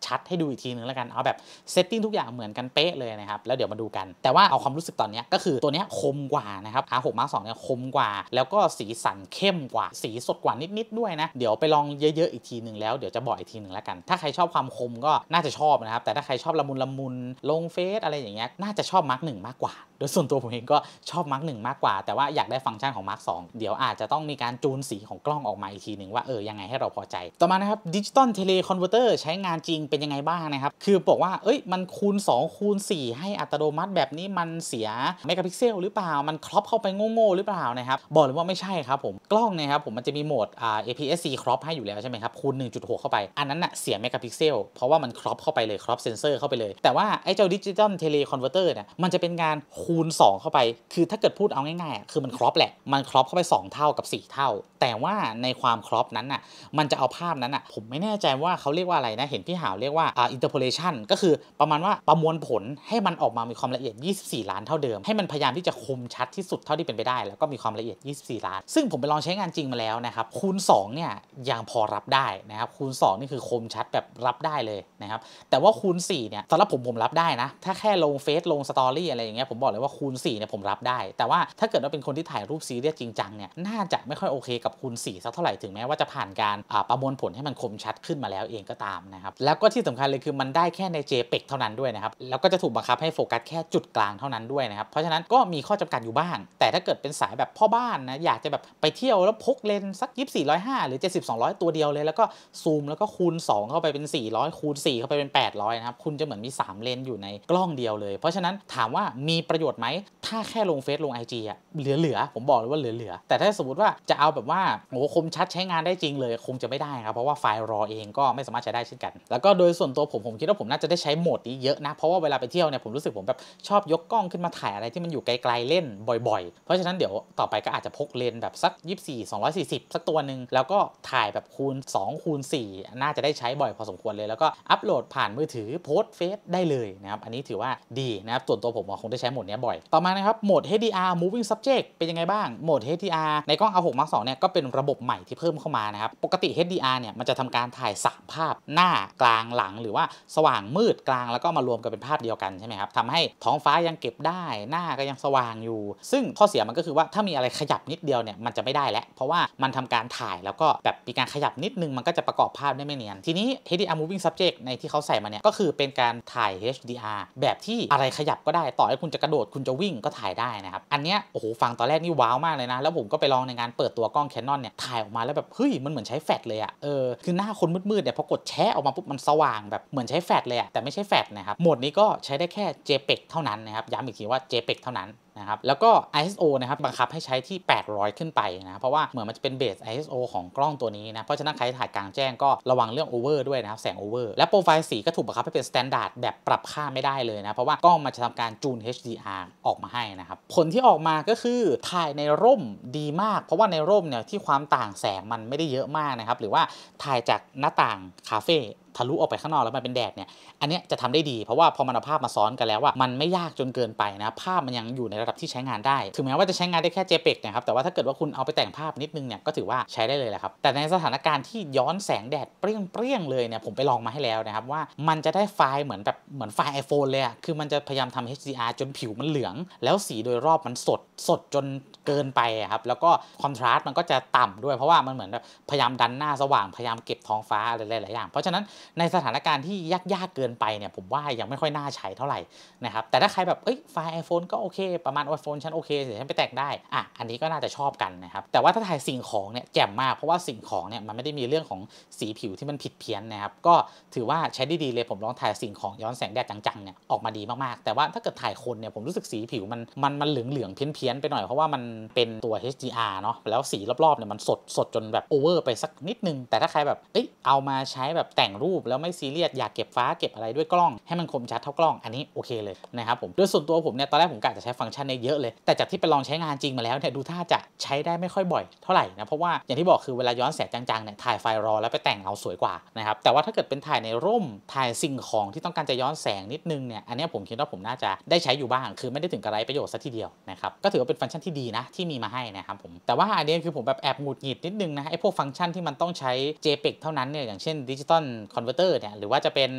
ชัดๆให้ดูอีกทีนึงแล้วกันเอาแบบเซตติ้งทุกอย่างเหมือนกันเป๊ะเลยนะครับแล้วเดี๋ยวมาดูกัน แต่ว่าเอาความรู้สึกตอนนี้ก็คือตัวนี้คมกว่า นะครับ R6 Mark 2เนี่ยคมกว่า แล้วก็สีสันเข้มกว่าสีสดกว่านิดๆด้วยนะเดี๋ยวไปลองเยอะ ๆอีกทีหนึ่งแล้วเดี๋ยวจะบอกอีกทีหนึ่งแล้วกัน ถ้าใครชอบความคมก็น่าจะชอบนะครับ แต่ถ้าใครชอบละมุนละมุนลงเฟซอะไรอย่างเงี้ยน่าจะชอบ Mark 1มากกว่าโดยส่วนตัวผมเองก็ชอบ Mark 1มากกว่า แต่ว่าอยากได้ฟังก์ชันของ Mark 2เดี๋ยวอาจจะต้องมีการจูนสีของกล้องออกมาอีกทีนึงว่าเออยังไงให้เราพอใจต่อมานะครับดิจิตอลเทเลคอนเวอร์เตอร์ใช้งาน G ริงเป็นยังไงบ้างนะครับ คือบอกว่า เอ้ยมันคูณ 2 คูณ 4 ให้อัตโนมัติแบบนี้มันเสียเมกะพิกเซลหรือเปล่า มันครอปเข้าไปโง่ๆหรือเปล่านะครับ บอกเลยว่าไม่ใช่ครับผมกล้องนะครับผมมันจะมีโหมดอ่า APS-C ครอปให้อยู่แล้วใช่ไหมครับคูณ 1.6 เข้าไปอันนั้นนะ่ะเสียเมกะพิกเซลเพราะว่ามันครอปเข้าไปเลยครอปเซนเซอร์เข้าไปเลยแต่ว่าไอ้เจ้าดิจิตอลเทเลคอนเวอร์เตอร์เนี่ยมันจะเป็นการคูณ 2 เข้าไป คือถ้าเกิดพูดเอาง่ายๆ คือมันครอปแหละ มันครอปเข้าไป2 เท่ากับ 4 เท่า แต่ว่าในความครอปนั้นน่ะมันจะเอาภาพนั้นน่ะผมไม่แน่ใจว่าเขาเรียกว่าอะไรนะเห็นพี่หาเรียกว่าอ่านเตอร์โพเลชันก็คือประมาณว่าประมวลผลให้มันออกมา มีความละเอียด 24 ล้านเท่าเดิมให้มันพยายามที่จะคมชัดที่สุดเท่าที่เป็นไปได้ แล้วก็มีความละเอียด 24 ล้าน ซึ่งผมไปลองใช้งานจริงมาแล้วนะครับคูณ2เนี่ยยังพอรับได้นะครับคูณ 2 นี่คือคมชัดแบบรับได้เลยนะครับแต่ว่าคูณ4เนี่ยสำหรับผมผมรับได้นะถ้าแค่ลงเฟซลงสตอรี่อะไรอย่างเงี้ยผมบอกเลยว่าคูณ4เนี่ยผมรับได้ แต่ว่าถ้าเกิดว่าเป็นคนที่ถ่ายรูปซีเรียสจริงจังเนี่ยน่าจะไม่ค่อยโอเคกับคูณ4สักเท่าไหร่ถึงแม้ว่าจะผ่านการประมวลผลให้มันคมชัดขึ้นมาแล้วเองก็ตามนะครับแล้วแล้วก็ที่สำคัญเลยคือมันได้แค่ใน JPEG เท่านั้นด้วยนะครับ แล้วก็จะถูกบังคับให้โฟกัสแค่จุดกลางเท่านั้นด้วยนะครับ เพราะฉะนั้นก็มีข้อจำกัดอยู่บ้าง แต่ถ้าเกิดเป็นสายแบบพ่อบ้านนะ อยากจะแบบไปเที่ยวแล้วพกเลนสักยี่สี่ร้อยห้าหรือเจ็ดสิบสองร้อยตัวเดียวเลย แล้วก็ซูมแล้วก็คูณ 2 เข้าไปเป็น 400 คูณ 4เข้าไปเป็น800นะครับ คุณจะเหมือนมี 3 เลนอยู่ในกล้องเดียวเลย เพราะฉะนั้นถามว่ามีประโยชน์ไหม ถ้าแค่ลงเฟซลง IG อะเหลือๆ ผมบอกเลยว่าเหลือๆ แต่ถ้าสมมติว่าจะเอาแบบว่าโอ้คมชัดใช้งานได้จริงเลยคงจะไม่ได้ครับเพราะว่าไฟล์รอเองก็ไม่สามารถใช้ได้เช่นกันแล้วก็โดยส่วนตัวผมผมคิดว่าผมน่าจะได้ใช้โหมดนี้เยอะนะ เพราะว่าเวลาไปเที่ยวเนี่ยผมรู้สึกผมแบบชอบยกกล้องขึ้นมาถ่ายอะไรที่มันอยู่ไกลๆเล่นบ่อยๆ เพราะฉะนั้นเดี๋ยวต่อไปก็อาจจะพกเลนแบบสัก 24 240 สักตัวหนึ่งแล้วก็ถ่ายแบบคูณ2คูณ4น่าจะได้ใช้บ่อยพอสมควรเลยแล้วก็อัปโหลดผ่านมือถือโพสเฟซได้เลยนะครับอันนี้ถือว่าดีนะครับส่วนตัวผมคงได้ใช้โหมดนี้บ่อยต่อมานะครับโหมด HDR Moving Subject เป็นยังไงบ้างโหมด HDR ในกล้อง R6 Mark II เนี่ยก็เป็นระบบใหม่ที่เพิ่มเข้ามานะครับปกติ HDR เนี่ยมันจะทำการถ่าย3ภาพหน้ากลางหลัง หรือว่าสว่างมืดกลางแล้วก็มารวมกันเป็นภาพเดียวกันใช่ไหมครับทำให้ท้องฟ้ายังเก็บได้หน้าก็ยังสว่างอยู่ ซึ่งข้อเสียมันก็คือว่าถ้ามีอะไรขยับนิดเดียวเนี่ย มันจะไม่ได้แล้ว เพราะว่ามันทำการถ่ายแล้วก็แบบมีการขยับนิดนึงมันก็จะประกอบภาพได้ไม่เนียน ทีนี้ HDR Moving Subject ในที่เขาใส่มาเนี่ยก็คือเป็นการถ่าย HDR แบบที่อะไรขยับก็ได้ต่อให้คุณจะกระโดดคุณจะวิ่งก็ถ่ายได้นะครับอันเนี้ยโอ้โหฟังตอนแรกนี่ว้าวมากเลยนะแล้วผมก็ไปลองในงานเปิดตัวกล้องแคนนอนเนี่ยถ่ายออกมาแล้วแบบเฮ้ยมันเหมือนใช้แฟลชเลยอะเออคือหน้าคนมืดๆเนี่ยพอกดแชะออกมาปุ๊บันสว่างแบบเหมือนใช้แฟลชเลยอะแต่ไม่ใช่แฟลชนะครับ โหมดนี้ก็ใช้ได้แค่ JPEG เท่านั้นนะครับ ย้ำอีกทีว่า JPEG เท่านั้นะครับแล้วก็ ISO นะครับบังคับให้ใช้ที่ 800 ขึ้นไปนะเพราะว่าเหมือนมันจะเป็นเบส ISO ของกล้องตัวนี้นะ เพราะฉะนั้นใครถ่ายกลางแจ้งก็ระวังเรื่องโอเวอร์ด้วยนะครับแสงโอเวอร์และโปรไฟล์สีก็ถูกบังคับให้เป็นสแตนดาร์ดแบบปรับค่าไม่ได้เลยนะ เพราะว่ากล้องมันจะทำการจูน HDR ออกมาให้นะครับผลที่ออกมาก็คือถ่ายในร่มดีมาก เพราะว่าในร่มเนี่ยที่ความต่างแสงมันไม่ได้เยอะมากนะครับหรือว่าถ่ายจากหน้าต่างคาเฟ่ทะลุออกไปข้างนอกแล้วมันเป็นแดดเนี่ยอันนี้จะทำได้ดีเพราะว่าพอมันเอาภาพมาซ้อนกันแล้วว่า มันไม่ยากจนเกินไปนะภาพมันยังอยู่ในระดับับที่ใช้งานได้ถึงแม้ว่าจะใช้งานได้แค่ JPEG นะครับแต่ว่าถ้าเกิดว่าคุณเอาไปแต่งภาพนิดนึงเนี่ยก็ถือว่าใช้ได้เลยแหละครับแต่ในสถานการณ์ที่ย้อนแสงแดด เปรี้ยงๆเลยเนี่ยผมไปลองมาให้แล้วนะครับว่ามันจะได้ไฟล์เหมือนแบบเหมือนไฟล์ iPhone เลยอะคือมันจะพยายามทำ HDR จนผิวมันเหลือง แล้วสีโดยรอบมันสดสดจนเกินไปครับแล้วก็คอนทราสต์มันก็จะต่ำด้วย เพราะว่ามันเหมือนแบบพยายามดันหน้าสว่างพยายามเก็บท้องฟ้าอะไรหลายๆอย่างเพราะฉะนั้นในสถานการณ์ที่ยากๆเกินไปเนี่ยผมว่ายังไม่ค่อยน่าใช้เท่าไหร่นะครับแต่ถ้าใครแบบเอ้ยไฟล์ไอโฟนก็โอเคประมาณโอโฟนฉันโอเคเดี๋ยวฉันไปแตกได้อ่ะอันนี้ก็น่าจะชอบกันนะครับแต่ว่าถ้าถ่ายสิ่งของเนี่ยแจ่มมากเพราะว่าสิ่งของเนี่ยมันไม่ได้มีเรื่องของสีผิวที่มันผิดเพี้ยนนะครับก็ถือว่าใช้ได้ดีเลยผมลองถ่ายสิ่งของย้อนแสงแดดจังๆเนี่ยออกมาดีมากๆ แต่ว่าถ้าเกิดถ่ายคนเนี่ยผมรู้สึกสีผิวมันมันมันเหลืองเหลืองเพี้ยนๆไปหน่อยเพราะว่ามันเป็นตัว HDR เนาะแล้วสีรอบๆเนี่ยมันสดสดจนแบบโอเวอร์ไปสักนิดนึงแต่ถ้าใครแบบเอ้ยเอามาใช้แบบแต่งรูปแล้วไม่ซีเรียสอยากเก็บฟ้าเก็บอะไรด้วยกล้องให้มันคมชัดเท่ากล้อง อันนี้โอเคเลยนะครับผมโดยส่วนตัวผมเนี่ยตอนแรกผมกะจะใช้ฟังก์ชัันในเยอะเลย แต่จากที่ไปลองใช้งานจริงมาแล้วเนี่ยดูท่าจะใช้ได้ไม่ค่อยบ่อยเท่าไหร่นะเพราะว่า อย่างที่บอกคือ เวลาย้อนแสงจางๆเนี่ยถ่ายไฟรอแล้วไปแต่งเอาสวยกว่านะครับแต่ว่าถ้าเกิดเป็นถ่ายในร่มถ่ายสิ่งของที่ต้องการจะย้อนแสงนิดนึงเนี่ยอันนี้ผมคิดว่าผมน่าจะได้ใช้อยู่บ้าง คือไม่ได้ถึงกระไรประโยชน์ซะทีเดียวนะครับก็ถือว่าเป็นฟังก์ชันที่ดีนะที่มีมาให้นะครับผมแต่ว่าอันนี้คือผมแบบแอบหงุดหงิดนิดนึงนะไอ้พวกฟังก์ชันที่มันต้องใช้ JPEG เท่านั้นเนี่ยอย่างเช่นดิจิตอลคอนเวอร์เตอร์เนี่ยหรือว่าจะเป็น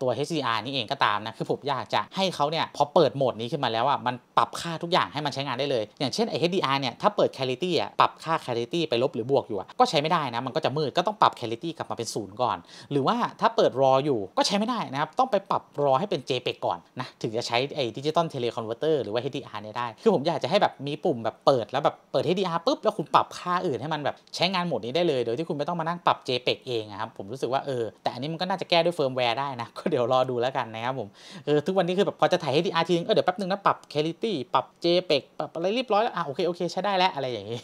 ตัว HDR นี่เองก็ตามนะคือผมอยากจะให้เขาเนี่ยพอเปิดโหมดนี้ขึ้นมาแล้วอ่ะมันปรับค่าทุกอย่างให้มันใช้งานได้เลย อย่างเช่นไอ้ HDR เนี่ย ถ้าเปิด clarity อ่ะปรับค่า clarity ไปลบหรือบวกอยู่ ก็ใช้ไม่ได้นะมันก็จะมืด ก็ต้องปรับ clarity กลับมาเป็นศูนย์ก่อน หรือว่าถ้าเปิดรออยู่ก็ใช้ไม่ได้นะครับ ต้องไปปรับรอให้เป็น JPEG ก่อนนะ ถึงจะใช้ไอ้ดิจิตอลเทเลคอนเวอร์เตอร์หรือว่า HDR เนี่ยได้ คือผมอยากจะให้แบบมีปุ่มแบบเปิดแล้วแบบเปิด HDR ปุ๊บ แล้วคุณปรับค่าอื่นให้มันแบบใช้งานโหมดนี้ได้เลย โดยที่คุณไม่ต้องมานั่งปรับ JPEG เองครับ ผมรู้สึกว่าเออ แต่อันนี้มันก็น่าจะแก้ด้วยเฟิร์มแวร์ได้นะ ก็เดี๋ยวรอดูแล้วกันนะครับผมเออทุกวันนี้คือแบบพอจะถ่าย HDR ทีนึงเออเดี๋ยวแป๊บนึงนะปรับ clarity ปรัับ JPEG ปรับอะไรเรียบร้อยแล้วอ่ะโอเค โอเค ใช้ได้แล้วอะไรอย่างนี้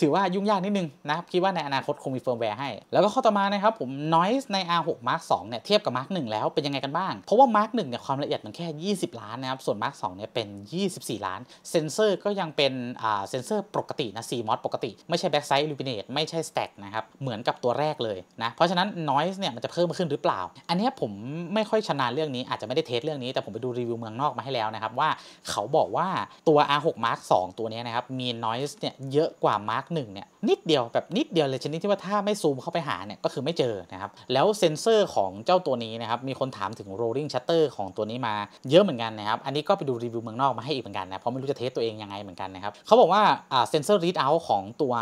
ถือว่ายุ่งยากนิดนึงนะครับ คิดว่าในอนาคตคงมีเฟิร์มแวร์ให้ แล้วก็ข้อต่อมานะครับผม Noise ใน R6 Mark 2เนี่ย เทียบกับ Mark 1แล้วเป็นยังไงกันบ้าง เพราะว่า Mark 1เนี่ยความละเอียดมันแค่ 20 ล้านนะครับ ส่วน Mark 2เนี่ยเป็น 24 ล้าน เซนเซอร์ก็ยังเป็นอ่าเซนเซอร์ปกตินะ CMOS ปกติไม่ใช่ Backside Illuminate ไม่ใช่ Stack นะครับ เหมือนกับตัวแรกเลยนะ เพราะฉะนั้น Noise เนี่ยมันจะเพิ่มขึ้นหรือเปล่าอันนี้ผมไม่ค่อยชนาญเรื่องนี้อาจจะไม่ได้เทสเรื่องนี้แต่ผมไปดูรีวิวเมืองนอกมาให้แล้วนะครับว่าเขาบอกว่าตัว R6 Mark 2 ตัวนี้นะครับมี noise เนี่ยเยอะกว่า Mark 1เนี่ยนิดเดียวแบบนิดเดียวเลยชนิดที่ว่าถ้าไม่ซูมเข้าไปหาเนี่ยก็คือไม่เจอนะครับแล้วเซนเซอร์ของเจ้าตัวนี้นะครับมีคนถามถึง rolling shutter ของตัวนี้มาเยอะเหมือนกันนะครับอันนี้ก็ไปดูรีวิวเมืองนอกมาให้อีกเหมือนกันนะเพราะไม่รู้จะเทสตัวเองยังไงเหมือนกันนะครับเขาบอกว่าเซนเซอร์ read out ของตัว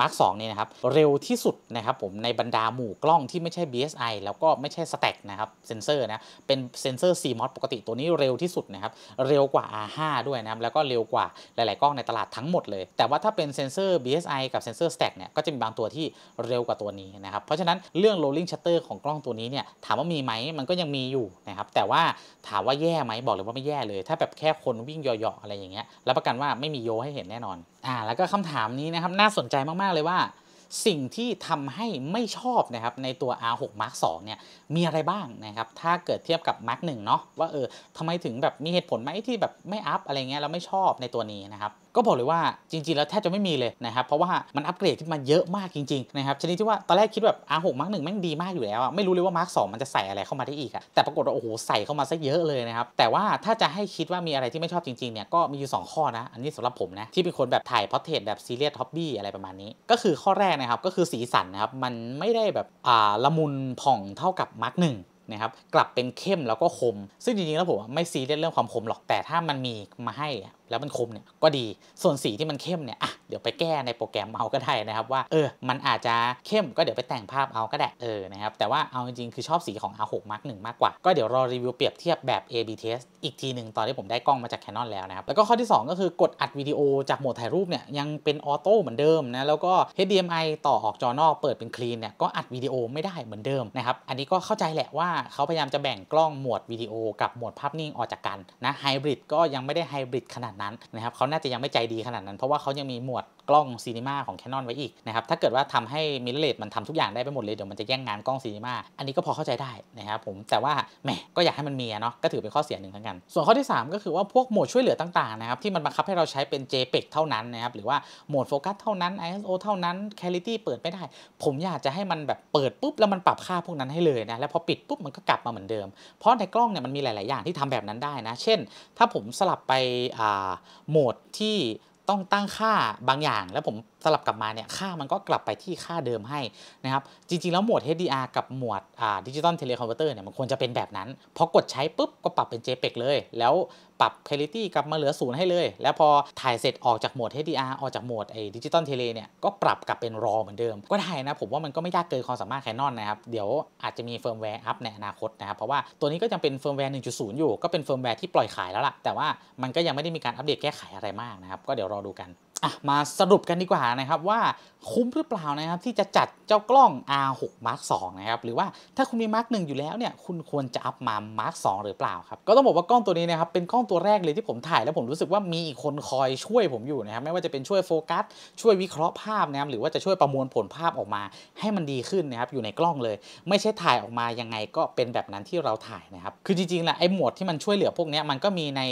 Mark 2เนี่ยนะครับเร็วที่สุดนะครับผมในบรรดาหมู่กล้องที่ไม่ใช่ BSI แล้วก็ไม่ใช่ stack นะครับเซนเซอร์นะเป็นเซนเซอร์ CMOS ปกติตัวนี้เร็วที่สุดนะครับเร็วกว่า R5 ด้วยนะครับแล้วก็เร็วกว่า หลายๆ กล้องในตลาดทั้งหมดเลย แต่ว่าถ้าเป็นเซนเซอร์ BSI กับเซนเซอร์ stack เนี่ย ก็จะมีบางตัวที่เร็วกว่าตัวนี้นะครับ เพราะฉะนั้นเรื่อง rolling shutter ของกล้องตัวนี้เนี่ย ถามว่ามีไหม มันก็ยังมีอยู่นะครับ แต่ว่าถามว่าแย่ไหม บอกเลยว่าไม่แย่เลย ถ้าแบบแค่คนวิ่งเหยาะๆอะไรอย่างเงี้ย รับประกันว่าไม่มีโยให้เห็นแน่นอน อ่า แล้วก็คำถามนี้นะครับ น่าสนใจมากๆเลยว่าสิ่งที่ทำให้ไม่ชอบนะครับในตัว R6 Mark 2 เนี่ยมีอะไรบ้างนะครับ ถ้าเกิดเทียบกับ Mark 1เนาะว่าเออทำไมถึงแบบมีเหตุผลไหมที่แบบไม่อัพอะไรเงี้ยเราไม่ชอบในตัวนี้นะครับก็บอกเลยว่าจริงๆแล้วแทบจะไม่มีเลยนะครับ เพราะว่ามันอัปเกรดขึ้นมาเยอะมากจริงๆนะครับชนิดที่ว่าตอนแรกคิดแบบ R6 Mark 1 แม่งดีมากอยู่แล้วอะไม่รู้เลยว่า Mark 2 มันจะใส่อะไรเข้ามาได้อีกอะแต่ปรากฏว่าโอ้โหใส่เข้ามาซะเยอะเลยนะครับแต่ว่าถ้าจะให้คิดว่ามีอะไรที่ไม่ชอบจริงๆเนี่ยก็มีอยู่ 2 ข้อนะ อันนี้สำหรับผมนะที่เป็นคนแบบถ่ายพอร์เทรตแบบซีเรียสท็อปบี้อะไรประมาณนี้ ก็คือข้อแรกนะครับก็คือสีสันนะครับมันไม่ได้แบบอ่าละมุนผ่องเท่ากับ Mark 1นะครับกลับเป็นเข้มแล้วก็คม ซึ่งจริงๆแล้วผมไม่ซีเรียสเรื่องความคมหรอกแต่ถ้ามันมีมาให้แล้วมันคมเนี่ยก็ดี ส่วนสีที่มันเข้มเนี่ยอ่ะเดี๋ยวไปแก้ในโปรแกรมเอาก็ได้นะครับว่าเออ มันอาจจะเข้มก็เดี๋ยวไปแต่งภาพเอาก็ได้เออนะครับแต่ว่าเอาจริงๆคือชอบสีของ R6 Mark 1 มากกว่า ก็เดี๋ยวรอรีวิวเปรียบเทียบแบบ A/B test อีกทีหนึ่งตอนที่ผมได้กล้องมาจาก Canon แล้วนะครับแล้วก็ข้อที่ 2 ก็คือกดอัดวิดีโอจากโหมดถ่ายรูปเนี่ยยังเป็นออโต้เหมือนเดิมนะแล้วก็ HDMI ต่อออกจอนอกเปิดเป็นคลีนเนี่ยก็อัดวิดีโอไม่ได้เหมือนเดิมนะครับอันนี้ก็เข้าใจแหละว่าเขาพยายามจะแบ่งกล้องโหมดวิดีโอกับหมดภาพนิ่งออกจากกันนะไฮบริดก็ยังไม่ได้ไฮบริดขนาดนั้นนะครับเขาน่าจะยังไม่ใจดีขนาดนั้น เพราะว่าเขายังมีหมวดกล้องซีนีมาของ c a n อนไว้อีกนะครับถ้าเกิดว่าทำให้มิเรเลตมันทำทุกอย่างได้ไปหมดเลย เดี๋ยวมันจะแย่งงานกล้องซีนีมาอันนี้ก็พอเข้าใจได้นะครับผมแต่ว่าแหมก็อยากให้มันมีเนาะก็ถือเป็นข้อเสียหนึ่งทั้งกัน ส่วนข้อที่ 3 ก็คือว่า พวกโหมดช่วยเหลือต่างๆนะครับที่มันบังคับให้เราใช้เป็น JPEG เท่านั้นนะครับหรือว่าโหมดโฟกัสเท่านั้น ISO เท่านั้น Clarity เปิดไม่ได้ ผมอยากจะให้มันแบบเปิดปุ๊บแล้วมันปรับค่าพวกนั้นให้เลยนะแล้วพอปิดปุ๊บมันก็กลับมาเหมือนเดิม เพราะในกล้องเนี่ยมันมีหลายๆอย่างที่ทำแบบนั้นได้นะ เช่น ถ้าผมสลับไปอ่าโหมดที่ต้องตั้งค่าบางอย่างแล้วผมสลับกลับมาเนี่ยค่ามันก็กลับไปที่ค่าเดิมให้นะครับจริง ๆ แล้วหมวด HDR กับหมวดดิจิตอลเทเลคอมพิวเตอร์เนี่ยมันควรจะเป็นแบบนั้น พอกดใช้ปุ๊บก็ปรับเป็น JPEG เลย แล้วปรับ clarity กลับมาเหลือศูนย์ให้เลย แล้วพอถ่ายเสร็จออกจากโหมด HDR ออกจากโหมดไอ้ดิจิตอลเทเลเนี่ยก็ปรับกลับเป็น Raw เหมือนเดิมก็ได้นะผมว่ามันก็ไม่ยากเกินความสามารถแคนนอนนะครับเดี๋ยวอาจจะมีเฟิร์มแวร์อัปในอนาคตนะครับเพราะว่าตัวนี้ก็ยังเป็นเฟิร์มแวร์1.0อยู่ก็เป็นเฟิร์มแวร์ที่ปล่อยขายแล้วล่ะ แต่ว่ามันก็ยังไม่ได้มีการอัปเดตแก้ไขอะไรมากนะครับก็เดี๋ยวรอดูกันอ่ะมาสรุปกันดีกว่านะครับว่าคุ้มหรือเปล่านะครับที่จะจัดเจ้ากล้อง R6 Mark 2 นะครับหรือว่าถ้าคุณมี Mark 1 อยู่แล้วเนี่ยคุณควรจะอัพมา Mark 2 หรือเปล่าครับ ก็ต้องบอกว่ากล้องตัวนี้นะครับเป็นกล้องตัวแรกเลยที่ผมถ่ายแล้ว ผมรู้สึกว่ามีอีกคนคอยช่วยผมอยู่นะครับไม่ว่าจะเป็นช่วยโฟกัส ช่วยวิเคราะห์ภาพนะครับหรือว่าจะช่วยประมวลผลภาพออกมาให้มันดีขึ้นนะครับอยู่ในกล้องเลย ไม่ใช่ถ่ายออกมายังไงก็เป็นแบบนั้นที่เราถ่ายนะครับ คือจริงๆแหละไอ้หมวดที่มันช่วยเหลือพวกนี้มันก็มีใน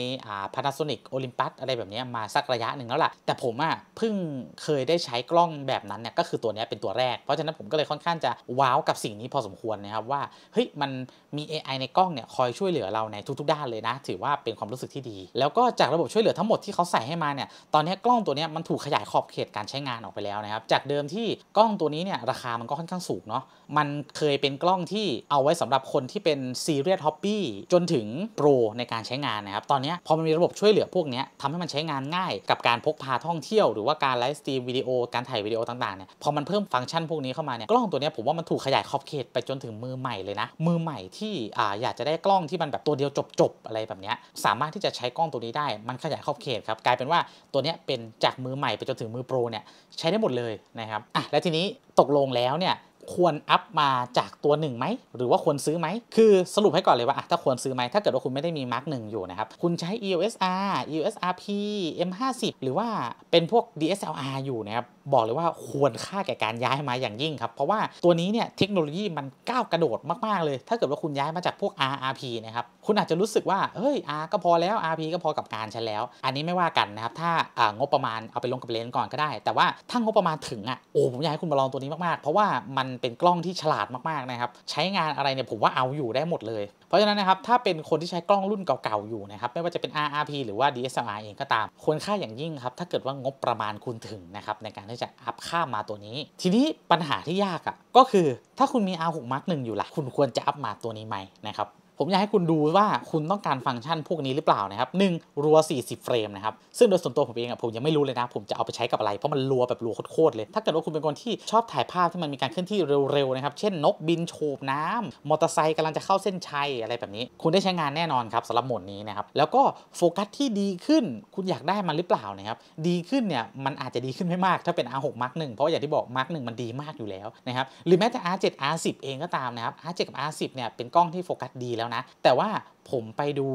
Panasonic Olympus อะไรแบบนี้มาสักระยะหนึ่งแล้วล่ะแต่ผมอะเพิ่งเคยได้ใช้กล้องแบบนั้นเนี่ยก็คือตัวนี้เป็นตัวแรก เพราะฉะนั้นผมก็เลยค่อนข้างจะว้าวกับสิ่งนี้พอสมควรนะครับว่าเฮ้ยมันมี AI ในกล้องเนี่ยคอยช่วยเหลือเราในทุกๆด้านเลยนะ ถือว่าเป็นความรู้สึกที่ดี แล้วก็จากระบบช่วยเหลือทั้งหมดที่เขาใส่ให้มาเนี่ยตอนนี้กล้องตัวนี้มันถูกขยายขอบเขตการใช้งานออกไปแล้วนะครับจากเดิมที่กล้องตัวนี้เนี่ยราคามันก็ค่อนข้างสูงเนาะมันเคยเป็นกล้องที่เอาไว้สำหรับคนที่เป็นซีเรียสฮอปปี้จนถึงโปรในการใช้งานนะครับตอนนี้พอมันมีระบบช่วยเหลือพวกนี้ทำให้มันใช้งานง่ายกับการพกพาท่องเที่ยวหรือว่าการไลฟ์สตรีมวิดีโอการถ่ายวิดีโอต่างๆเนี่ยพอมันเพิ่มฟังก์ชันพวกนี้เข้ามาเนี่ยกล้องตัวนี้ผมว่ามันถูกขยายขอบเขตไปจนถึงมือใหม่เลยนะ มือใหม่ที่อ่าอยากจะได้กล้องที่มันแบบตัวเดียวจบๆอะไรแบบนี้สามารถที่จะใช้กล้องตัวนี้ได้มันขยายขอบเขตครับกลายเป็นว่าตัวนี้เป็นจากมือใหม่ไปจนถึงมือโปรเนี่ยใช้ได้หมดเลยนะครับอ่ะและทีนี้ตกลงแล้วเนี่ยควรอัพมาจากตัวหนึ่งไหมหรือว่าควรซื้อไหมคือสรุปให้ก่อนเลยว่าถ้าควรซื้อไหมถ้าเกิดว่าคุณไม่ได้มีมาร์กหนึ่งอยู่นะครับ คุณใช้ EOS R EOS RP M50 หรือว่าเป็นพวก DSLR อยู่นะครับ บอกเลยว่าควรค่าแก่การย้ายมาอย่างยิ่งครับ เพราะว่าตัวนี้เนี่ยเทคโนโลยีมันก้าวกระโดดมากๆ เลย ถ้าเกิดว่าคุณย้ายมาจากพวก RRP นะครับคุณอาจจะรู้สึกว่าเฮ้ย R ก็พอแล้ว RP ก็พอกับการใช้แล้ว อันนี้ไม่ว่ากันนะครับถ้างบประมาณเอาไปลงกับเลนก่อนก็ได้ แต่ว่าถ้างบประมาณถึงอ่ะโอ้ผมอยากให้คุณมาลองตัวนี้มากๆ เพราะว่ามันเป็นกล้องที่ฉลาดมากๆนะครับใช้งานอะไรเนี่ยผมว่าเอาอยู่ได้หมดเลย เพราะฉะนั้นนะครับถ้าเป็นคนที่ใช้กล้องรุ่นเก่าๆ อยู่นะครับไม่ว่าจะเป็น RRP หรือว่า DSLR เองก็ตาม ควรค่าอย่างยิ่งครับถ้าเกิดว่างบประมาณคุณถึงนะครับในการที่จะอัพค่ามาตัวนี้ ทีนี้ปัญหาที่ยากอะ่ะก็คือถ้าคุณมี R6 Mark 1อยู่ละคุณควรจะอัพมาตัวนี้ไหมนะครับผมอยากให้คุณดูว่าคุณต้องการฟังก์ชันพวกนี้หรือเปล่านะครับหนึ่งรัว 40 เฟรมนะครับ ซึ่งโดยส่วนตัวผมเองอะผมยังไม่รู้เลยนะ ผมจะเอาไปใช้กับอะไรเพราะมันรัวแบบรัวโคตรเลย ถ้าเกิดว่าคุณเป็นคนที่ชอบถ่ายภาพที่มันมีการเคลื่อนที่เร็วๆนะครับเช่นนกบินโฉบน้ำมอเตอร์ไซค์กำลังจะเข้าเส้นชัยอะไรแบบนี้ คุณได้ใช้งานแน่นอนครับสำหรับโหมดนี้นะครับแล้วก็โฟกัสที่ดีขึ้น คุณอยากได้มันหรือเปล่านะครับดีขึ้นเนี่ยมันอาจจะดีขึ้นไม่มากถ้าเป็น R6 Mark 1เพราะอย่างที่บอก Mark 1มันดีมากอยู่แล้วนะครับหรือแม้แต่ R7 R10 เองก็ตามนะครับ R7 กับ R10 เนี่ยเป็นกล้องที่โฟกัสดีแล้วแล้วนะแต่ว่าผมไปดู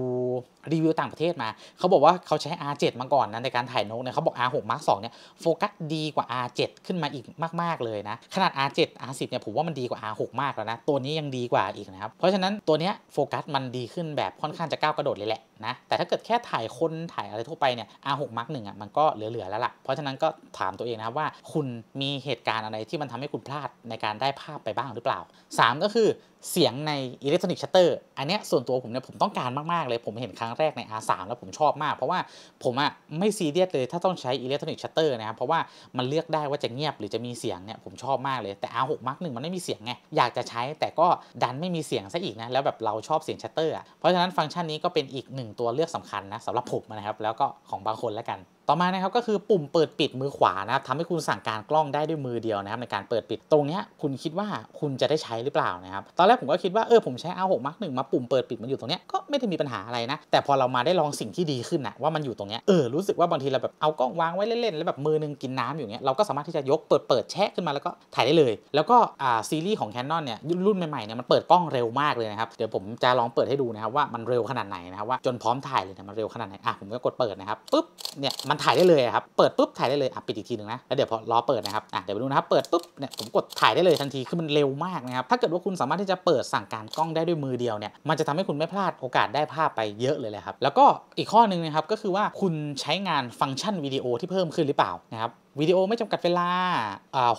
รีวิวต่างประเทศมา เขาบอกว่าเขาใช้ R7 มาก่อนนะในการถ่ายนกเนี่ยเขาบอก R6 Mark 2 เนี่ยโฟกัสดีกว่า R7 ขึ้นมาอีกมาก ๆ เลยนะขนาด R7 R10 เนี่ยผมว่ามันดีกว่า R6 มากแล้วนะ ตัวนี้ยังดีกว่าอีกนะครับ เพราะฉะนั้นตัวเนี้ยโฟกัสมันดีขึ้นแบบค่อนข้างจะก้าวกระโดดเลยแหละนะแต่ถ้าเกิดแค่ถ่ายคนถ่ายอะไรทั่วไปเนี่ย R6 Mark 1 อ่ะมันก็เหลือๆแล้วล่ะเพราะฉะนั้นก็ถามตัวเองนะครับว่าคุณมีเหตุการณ์อะไรที่มันทำให้คุณพลาดในการได้ภาพไปบ้างหรือเปล่า 3 ก็คือเสียงในอิเล็กทรอนิกส์ชัตเตอร์อันเนี้ยส่วนตัวผมเนี่ยผมต้องการมากๆเลยผมเห็นครั้งแรกใน R3 แล้วผมชอบมากเพราะว่าผมอะไม่ซีเรียสเลย ถ้าต้องใช้อิเล็กทรอนิกส์ชัตเตอร์นะครับเพราะว่ามันเลือกได้ว่าจะเงียบหรือจะมีเสียงเนี่ยผมชอบมากเลย แต่ R6 Mark 1มันไม่มีเสียงไงอยากจะใช้แต่ก็ดันไม่มีเสียงซะอีกนะแล้วแบบเราชอบเสียงชัตเตอร์อะเพราะฉะนั้นฟังก์ชันนี้ก็เป็นอีกหนึ่งตัวเลือกสำคัญนะสำหรับผมนะครับแล้วก็ของบางคนแล้วกันต่อมานะครับก็คือปุ่มเปิดปิดมือขวานะครับทำให้คุณสั่งการกล้องได้ด้วยมือเดียวนะครับในการเปิดปิดตรงนี้คุณคิดว่าคุณจะได้ใช้หรือเปล่านะครับตอนแรกผมก็คิดว่าเออผมใช้ R6 Mark 1มาปุ่มเปิดปิดมันอยู่ตรงนี้ก็ไม่ได้มีปัญหาอะไรนะแต่พอเรามาได้ลองสิ่งที่ดีขึ้นนะว่ามันอยู่ตรงนี้เออรู้สึกว่าบางทีเราแบบเอากล้องวางไว้เล่นๆแล้วแบบมือนึงกินน้ำอยู่เงี้ยเราก็สามารถที่จะยกเปิดเปิดแชะขึ้นมาแล้วก็ถ่ายได้เลย แล้วก็อ่าซีรีส์ของ Canon เนี่ยรุ่นใหม่ๆเนี่ยมันเปิดกล้องเร็วมากเลยนะครับเดี๋ยวผมจะลองเปิดให้ดูนะครับว่ามันเร็วขนาดไหนนะครับว่าจนพร้อมถ่ายเลยนะมันเร็วขนาดไหนอ่ะผมก็กดเปิดนะครับปุ๊บเนี่ยมันถ่ายได้เลยครับ เปิดปุ๊บถ่ายได้เลยอ่ะปิดอีกทีหนึ่งนะแล้วเดี๋ยวพอล้อเปิดนะครับอ่ะเดี๋ยวไปดูนะครับเปิดปุ๊บเนี่ยผมกดถ่ายได้เลยทันทีคือมันเร็วมากนะครับถ้าเกิดว่าคุณสามารถที่จะเปิดสั่งการกล้องได้ด้วยมือเดียวเนี่ยมันจะทำให้คุณไม่พลาดโอกาสได้ภาพไปเยอะเลยแหละครับ แล้วก็อีกข้อนึงนะครับก็คือว่าคุณใช้งานฟังก์ชันวิดีโอที่เพิ่มขึ้นหรือเปล่านะครับวิดีโอไม่จำกัดเวลา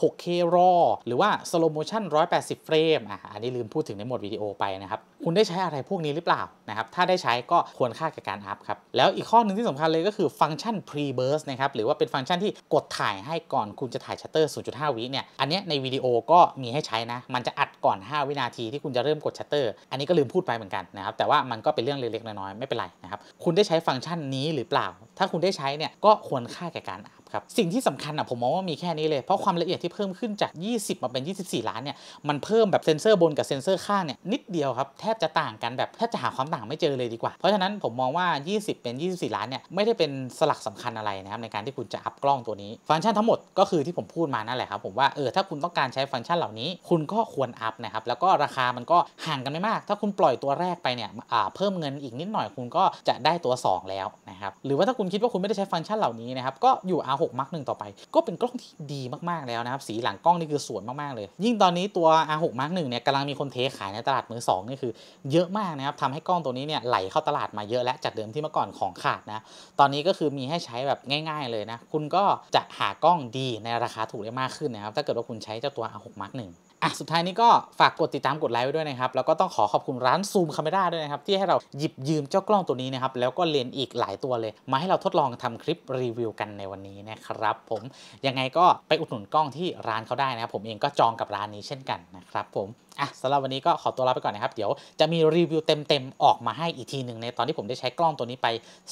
6K r รอหรือว่า s l นร้อยแปด180เฟรมอ่ะอันนี้ลืมพูดถึงในหมดวิดีโอไปนะครับ คุณได้ใช้อะไรพวกนี้หรือเปล่านะครับ ถ้าได้ใช้ก็ควรค่ากับการอัพครับ แล้วอีกข้อหนึ่งที่สำคัญเลยก็คือฟังก์ชัน pre burst นะครับ หรือว่าเป็นฟังก์ชันที่กดถ่ายให้ก่อน คุณจะถ่ายชัตเตอร์ 0.5วิเนี่ย อันนี้ในวิดีโอก็มีให้ใช้นะ มันจะอัดก่อน 5 วินาที ที่คุณจะเริ่มกดชัตเตอร์ อันนี้ก็ลืมพูดไปเหมือนกันนะครับแต่ว่ามันก็เป็นเรื่องเล็กๆน้อยๆไม่เป็นไรนะครับคุณได้ใช้ฟังก์ชันนี้หรือเปล่า ถ้าคุณได้ใช้เนี่ยก็ควรค่าแก่การครับสิ่งที่สำคัญอ่ะผมมองว่ามีแค่นี้เลยเพราะความละเอียดที่เพิ่มขึ้นจาก 20 มาเป็น 24 ล้านเนี่ยมันเพิ่มแบบเซนเซอร์บนกับเซนเซอร์ข้างเนี่ยนิดเดียวครับแทบจะต่างกันแบบแทบจะหาความต่างไม่เจอเลยดีกว่า เพราะฉะนั้นผมมองว่า 20 เป็น 24 ล้านเนี่ยไม่ได้เป็นสลักสำคัญอะไรนะครับในการที่คุณจะอัพกล้องตัวนี้ฟังก์ชันทั้งหมดก็คือที่ผมพูดมานั่นแหละครับผมว่าเออถ้าคุณต้องการใช้ฟังก์ชันเหล่านี้ คุณก็ควรอัพนะครับแล้วก็ราคามันก็ห่างกันไม่มาก ถ้าคุณปล่อยตัวแรกไปเนี่ยเพิ่มเงินอีกนิดหน่อยคุณก็จะได้ตัว 2 แล้วนะครับหรือว่าถ้าคุณคิดว่าคุณไม่ได้ใช้ฟังก์ชันเหล่านี้นะครับก็อยู่ R6 6มหนึ่งต่อไป ก็เป็นกล้องที่ดีมากๆแล้วนะครับสีหลังกล้องนี่คือสวยมากๆเลย ยิ่งตอนนี้ตัว R6 Mark 1เนี่ยกำลังมีคนเทขายในตลาดมือ2นี่คือ เยอะมากนะครับทำให้กล้องตัวนี้เนี่ยไหลเข้าตลาดมาเยอะ และจากเดิมที่เมื่อก่อนของขาดนะตอนนี้ก็คือมีให้ใช้แบบง่าย ๆเลยนะคุณก็จะหากล้องดีในราคาถูกได้มากขึ้นนะครับถ้าเกิดว่าคุณใช้เจ้าตัว R6 Mark 1อ่ะสุดท้ายนี้ก็ฝากกดติดตามกดไลค์ไว้ด้วยนะครับ แล้วก็ต้องขอขอบคุณร้านซูมคาเมร่าด้วยนะครับที่ให้เราหยิบยืมเจ้ากล้องตัวนี้นะครับแล้วก็เลนอีกหลายตัวเลย มาให้เราทดลองทำคลิปรีวิวกันในวันนี้นะครับ ผมยังไงก็ไปอุดหนุนกล้องที่ร้านเขาได้นะครับผมเองก็จองกับร้านนี้เช่นกันนะครับ ผมอ่ะสำหรับวันนี้ก็ขอตัวลาไปก่อนนะครับเดี๋ยวจะมีรีวิวเต็มๆออกมาให้อีกทีหนึ่งในตอนที่ผมได้ใช้กล้องตัวนี้ไป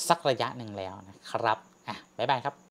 สักระยะหนึ่งแล้วนะครับอ่ะบ๊ายบายครับ